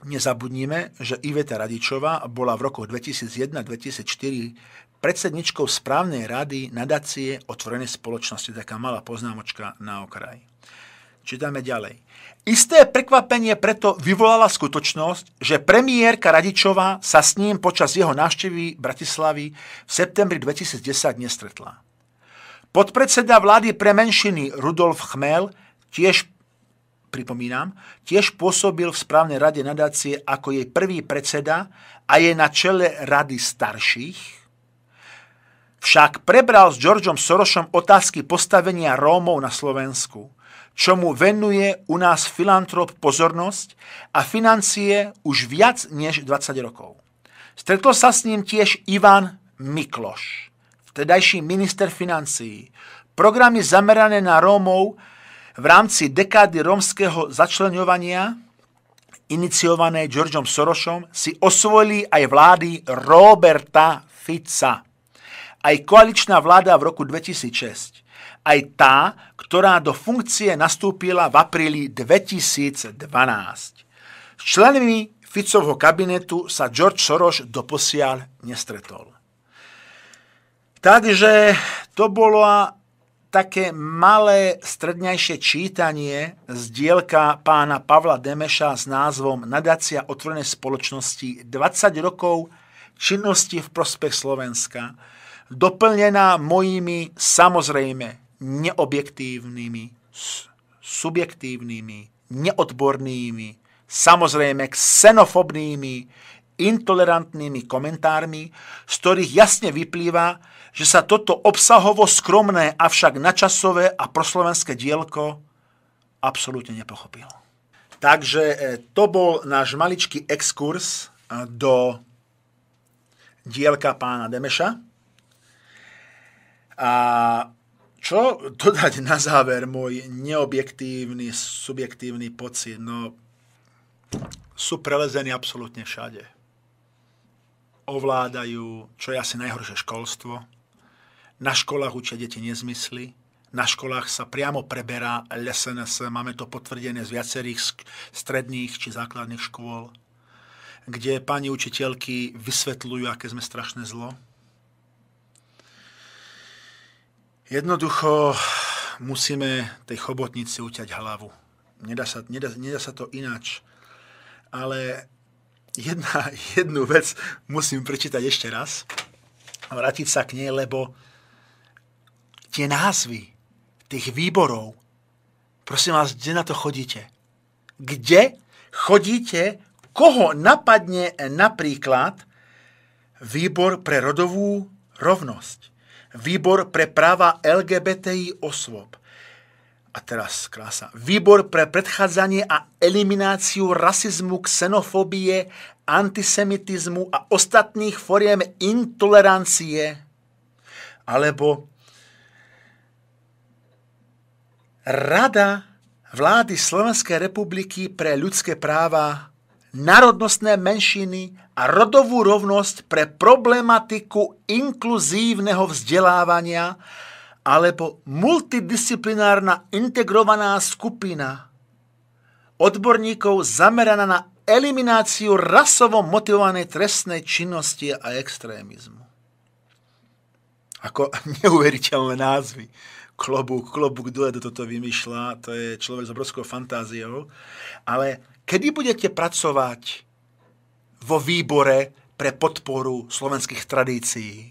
Nezabudnime, že Iveta Radičová bola v rokoch 2001, 2004, predsedničkou správnej rady nadácie otvorené spoločnosti, taká malá poznámočka na okraj. Čítame ďalej. Isté prekvapenie preto vyvolala skutočnosť, že premiérka Radičová sa s ním počas jeho návštevy Bratislavy v septembri 2010 nestretla. Podpredseda vlády pre menšiny Rudolf Chmel tiež pripomínam, tiež pôsobil v správnej rade nadácie ako jej prvý predseda a je na čele rady starších, však prebral s Georgeom Sorosom otázky postavenia Rómov na Slovensku, čomu venuje u nás filantrop pozornosť a financie už viac než 20 rokov. Stretol sa s ním tiež Ivan Mikloš, vtedajší minister financií. Programy zamerané na Rómov v rámci dekády rómskeho začlenovania, iniciované Georgeom Sorosom, si osvojili aj vlády Roberta Fica aj koaličná vláda v roku 2006, aj tá, ktorá do funkcie nastúpila v apríli 2012. S členmi Ficovho kabinetu sa George Soros doposiaľ nestretol. Takže to bolo také malé strednejšie čítanie z dielka pána Pavla Demeša s názvom Nadácia otvorenej spoločnosti 20 rokov činnosti v prospech Slovenska doplnená mojimi samozrejme neobjektívnymi, subjektívnymi, neodbornými, samozrejme ksenofobnými, intolerantnými komentármi, z ktorých jasne vyplýva, že sa toto obsahovo skromné, avšak načasové a proslovenské dielko absolútne nepochopilo. Takže e, to bol náš maličký exkurs e, do dielka pána Demeša. A čo dodať na záver môj neobjektívny, subjektívny pocit? No, sú prelezení absolútne všade. Ovládajú, čo je asi najhoršie školstvo. Na školách učia deti nezmysly. Na školách sa priamo preberá SNS. Máme to potvrdené z viacerých stredných či základných škôl, kde pani učiteľky vysvetľujú, aké sme strašné zlo Jednoducho musíme tej chobotnici uťať hlavu. Nedá sa, nedá, nedá sa to ináč. Ale jedna, jednu vec musím prečítať ešte raz. Vrátiť sa k nej, lebo tie názvy tých výborov, prosím vás, kde na to chodíte? Kde chodíte, koho napadne napríklad výbor pre rodovú rovnosť? Výbor pre práva LGBTI osôb. A teraz krása. Výbor pre predchádzanie a elimináciu rasizmu, xenofóbie, antisemitizmu a ostatných foriem intolerancie. Alebo Rada vlády Slovenskej republiky pre ľudské práva národnostné menšiny a rodovú rovnosť pre problematiku inkluzívneho vzdelávania alebo multidisciplinárna integrovaná skupina odborníkov zameraná na elimináciu rasovo motivovanej trestnej činnosti a extrémizmu. Ako neuveriteľné názvy. Klobúk, klobúk kto toto vymýšľa, to je človek s obrovskou fantáziou. Ale Kedy budete pracovať vo výbore pre podporu slovenských tradícií?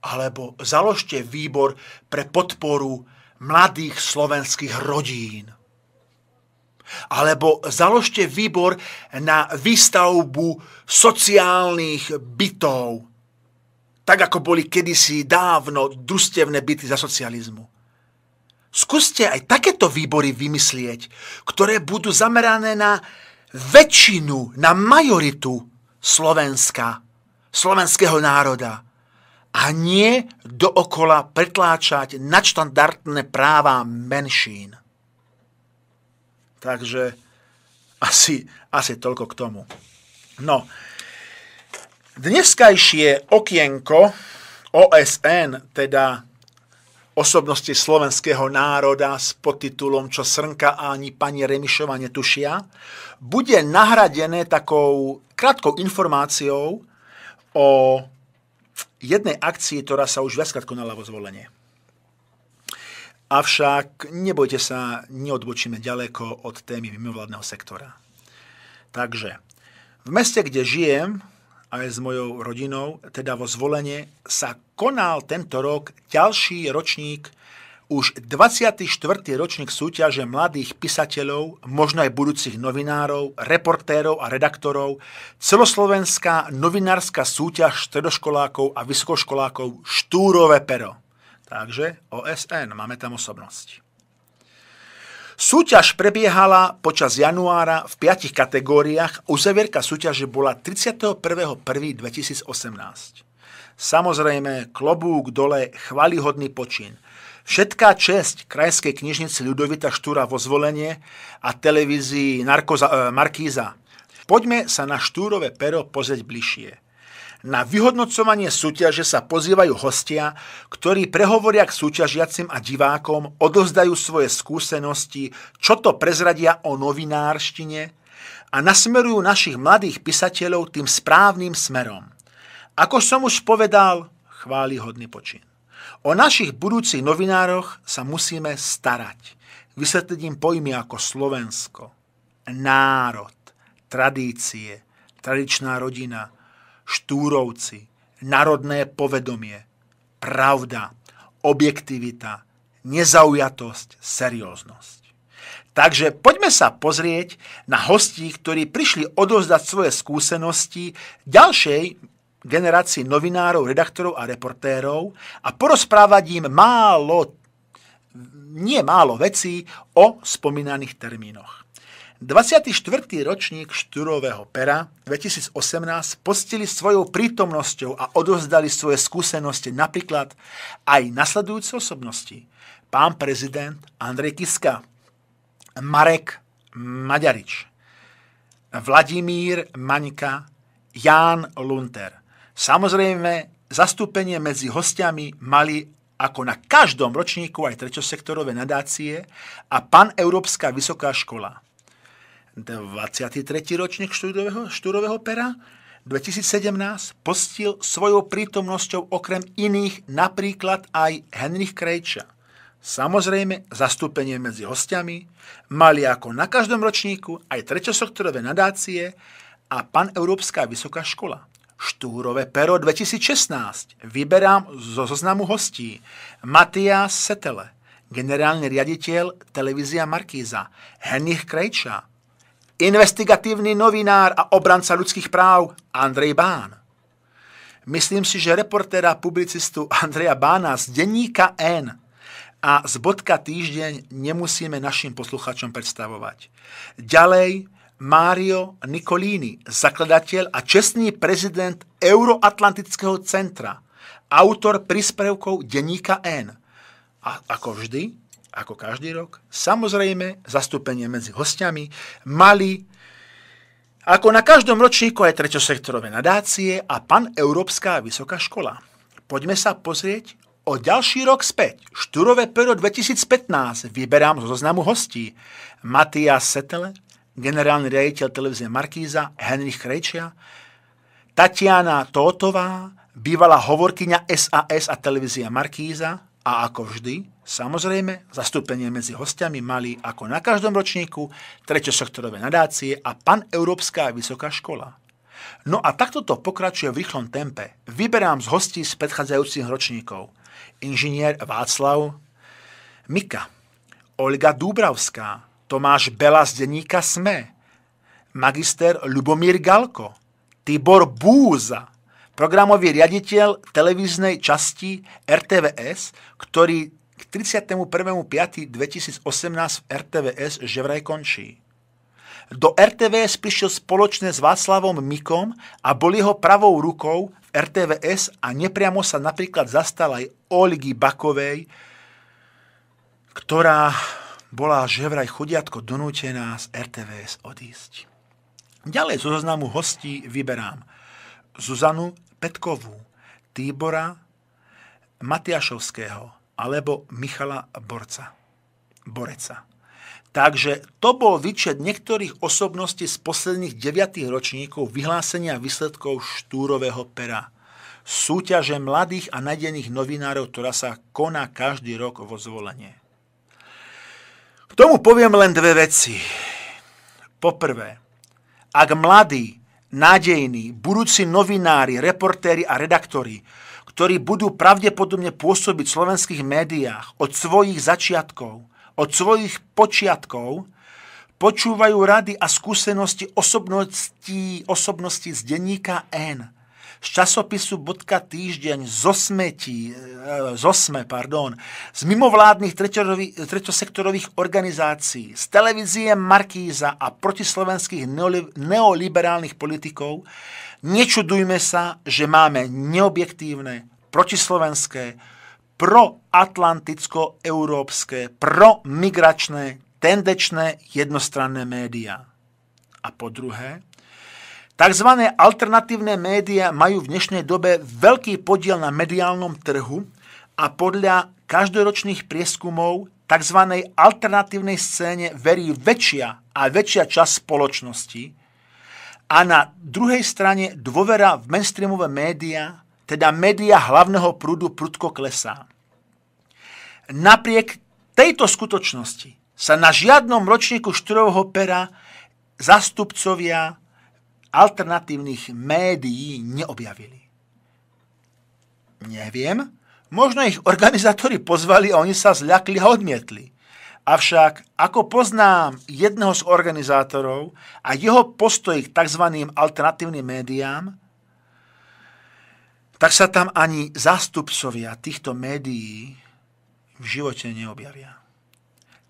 Alebo založte výbor pre podporu mladých slovenských rodín. Alebo založte výbor na výstavbu sociálnych bytov, tak ako boli kedysi dávno družstevné byty za socializmu. Skúste aj takéto výbory vymyslieť, ktoré budú zamerané na väčšinu, na majoritu Slovenska, slovenského národa a nie dookola pretláčať nadštandardné práva menšín. Takže asi, asi toľko k tomu. No, dneskajšie okienko OSN, teda osobnosti slovenského národa s podtitulom Čo srnka ani pani Remišova netušia, bude nahradené takou krátkou informáciou o jednej akcii, ktorá sa už viackrát konala vo zvolenie. Avšak nebojte sa, neodbočíme ďaleko od témy mimovládneho sektora. Takže v meste, kde žijem, aj s mojou rodinou, teda vo zvolenie, sa konal tento rok ďalší ročník, už 24. ročník súťaže mladých písateľov, možno aj budúcich novinárov, reportérov a redaktorov, celoslovenská novinárska súťaž stredoškolákov a vysokoškolákov štúrove pero. Takže OSN, máme tam osobnosti. Súťaž prebiehala počas januára v piatich kategóriách. Uzavierka súťaže bola 31.1.2018. Samozrejme, klobúk dole, chvalihodný počin. Všetká česť Krajskej knižnici Ľudovita Štúra vo zvolenie a televízii Narkoza, e, Markíza. Poďme sa na Štúrové pero pozrieť bližšie. Na vyhodnocovanie súťaže sa pozývajú hostia, ktorí prehovoria k súťažiacim a divákom, odozdajú svoje skúsenosti, čo to prezradia o novinárštine a nasmerujú našich mladých pisateľov tým správnym smerom. Ako som už povedal, chváli hodný počin. O našich budúcich novinároch sa musíme starať. Vysvetlím pojmy ako Slovensko, národ, tradície, tradičná rodina – štúrovci, národné povedomie, pravda, objektivita, nezaujatosť, serióznosť. Takže poďme sa pozrieť na hostí, ktorí prišli odozdať svoje skúsenosti ďalšej generácii novinárov, redaktorov a reportérov a porozprávať im málo, nie málo vecí o spomínaných termínoch. 24. ročník Štúrového pera 2018 postili svojou prítomnosťou a odozdali svoje skúsenosti napríklad aj nasledujúce osobnosti. Pán prezident Andrej Kiska, Marek Maďarič, Vladimír Manika, Ján Lunter. Samozrejme, zastúpenie medzi hostiami mali ako na každom ročníku aj treťosektorové nadácie a Európska vysoká škola – 23. ročník štúrového, štúrového pera 2017 postil svojou prítomnosťou okrem iných napríklad aj Henrich Krejča. Samozrejme, zastúpenie medzi hostiami mali ako na každom ročníku aj treťosoktorové nadácie a Európska vysoká škola. Štúrové pero 2016 vyberám zo zoznamu hostí Matias Setele, generálny riaditeľ televízia Markíza, Henich Krejča, investigatívny novinár a obranca ľudských práv Andrej Bán. Myslím si, že reportéra publicistu Andreja Bána z denníka N a z bodka týždeň nemusíme našim posluchačom predstavovať. Ďalej Mário Nicolini, zakladateľ a čestný prezident Euroatlantického centra, autor príspevkov denníka N. A ako vždy, ako každý rok. Samozrejme, zastúpenie medzi hostiami mali ako na každom ročníku aj treťosektorové nadácie a Európska vysoká škola. Poďme sa pozrieť o ďalší rok späť. Štúrové pero 2015 vyberám zo zoznamu hostí. Matias Setele, generálny riaditeľ televízie Markíza, Henrich Krejčia, Tatiana Tótová, bývalá hovorkyňa SAS a televízia Markíza a ako vždy, Samozrejme, zastúpenie medzi hostiami mali ako na každom ročníku treťosektorové nadácie a Európska vysoká škola. No a takto to pokračuje v rýchlom tempe. Vyberám z hostí z predchádzajúcich ročníkov. Inžinier Václav Mika, Olga Dúbravská, Tomáš Bela z denníka SME, magister Lubomír Galko, Tibor Búza, programový riaditeľ televíznej časti RTVS, ktorý k 31.5.2018 v RTVS že vraj končí. Do RTVS prišiel spoločne s Václavom Mikom a bol jeho pravou rukou v RTVS a nepriamo sa napríklad zastal aj Olgy Bakovej, ktorá bola že vraj chodiatko donútená z RTVS odísť. Ďalej zo zoznamu hostí vyberám Zuzanu Petkovú, Týbora Matiašovského, alebo Michala Borca. Boreca. Takže to bol výčet niektorých osobností z posledných 9 ročníkov vyhlásenia výsledkov štúrového pera. Súťaže mladých a nadených novinárov, ktorá sa koná každý rok vo zvolenie. K tomu poviem len dve veci. Poprvé, ak mladí, nádejní, budúci novinári, reportéri a redaktori ktorí budú pravdepodobne pôsobiť v slovenských médiách od svojich začiatkov, od svojich počiatkov, počúvajú rady a skúsenosti osobností, osobností z denníka N, z časopisu Bodka týždeň, z osmetí, eh, z osme, pardon, z mimovládnych treťosektorových organizácií, z televízie Markíza a protislovenských neoliberálnych politikov, Nečudujme sa, že máme neobjektívne, protislovenské, proatlanticko-európske, promigračné, tendečné, jednostranné médiá. A po druhé, tzv. alternatívne médiá majú v dnešnej dobe veľký podiel na mediálnom trhu a podľa každoročných prieskumov tzv. alternatívnej scéne verí väčšia a väčšia časť spoločnosti, a na druhej strane dôvera v mainstreamové médiá, teda médiá hlavného prúdu prudko klesá. Napriek tejto skutočnosti sa na žiadnom ročníku štrového pera zastupcovia alternatívnych médií neobjavili. Neviem, možno ich organizátori pozvali a oni sa zľakli a odmietli. Avšak, ako poznám jedného z organizátorov a jeho postoj k tzv. alternatívnym médiám, tak sa tam ani zástupcovia týchto médií v živote neobjavia.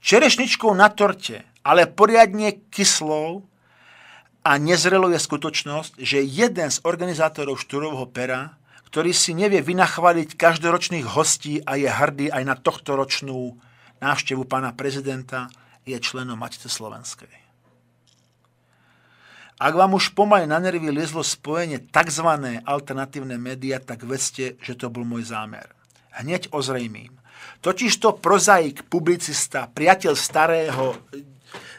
Čerešničkou na torte, ale poriadne kyslou a nezrelou je skutočnosť, že jeden z organizátorov štúrovho pera, ktorý si nevie vynachváliť každoročných hostí a je hrdý aj na tohtoročnú návštevu pána prezidenta, je členom Matice Slovenskej. Ak vám už pomaly na nervy liezlo spojenie tzv. alternatívne média, tak vedzte, že to bol môj zámer. Hneď ozrejmím. Totižto prozaik, publicista, priateľ starého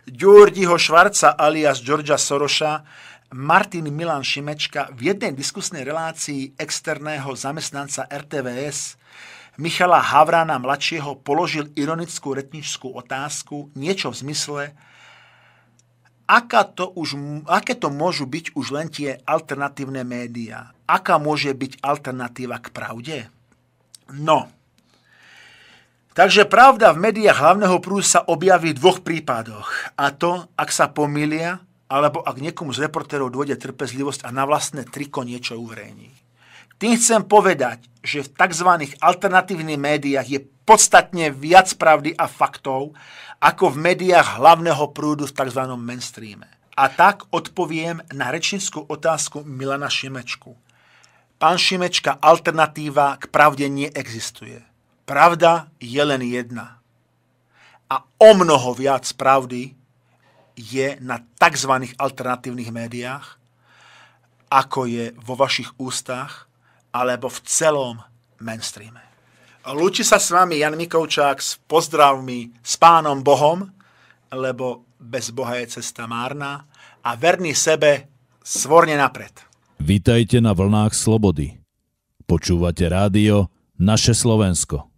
Ďurdiho Švarca alias Georgia Soroša, Martin Milan Šimečka v jednej diskusnej relácii externého zamestnanca RTVS Michala Havrana mladšieho položil ironickú retničskú otázku, niečo v zmysle, aká to už, aké to môžu byť už len tie alternatívne médiá? Aká môže byť alternatíva k pravde? No. Takže pravda v médiách hlavného prúdu sa objaví v dvoch prípadoch. A to, ak sa pomýlia, alebo ak niekomu z reportérov dôjde trpezlivosť a na vlastné triko niečo uverejní. Tým chcem povedať, že v tzv. alternatívnych médiách je podstatne viac pravdy a faktov, ako v médiách hlavného prúdu v tzv. mainstreame. A tak odpoviem na rečnickú otázku Milana Šimečku. Pán Šimečka, alternatíva k pravde neexistuje. Pravda je len jedna. A o mnoho viac pravdy je na tzv. alternatívnych médiách, ako je vo vašich ústach alebo v celom mainstreame. Lúči sa s vami Jan Mikovčák s pozdravmi s Pánom Bohom, lebo bez Boha je cesta márna a verný sebe svorne napred. Vítajte na vlnách slobody. Počúvate rádio Naše Slovensko.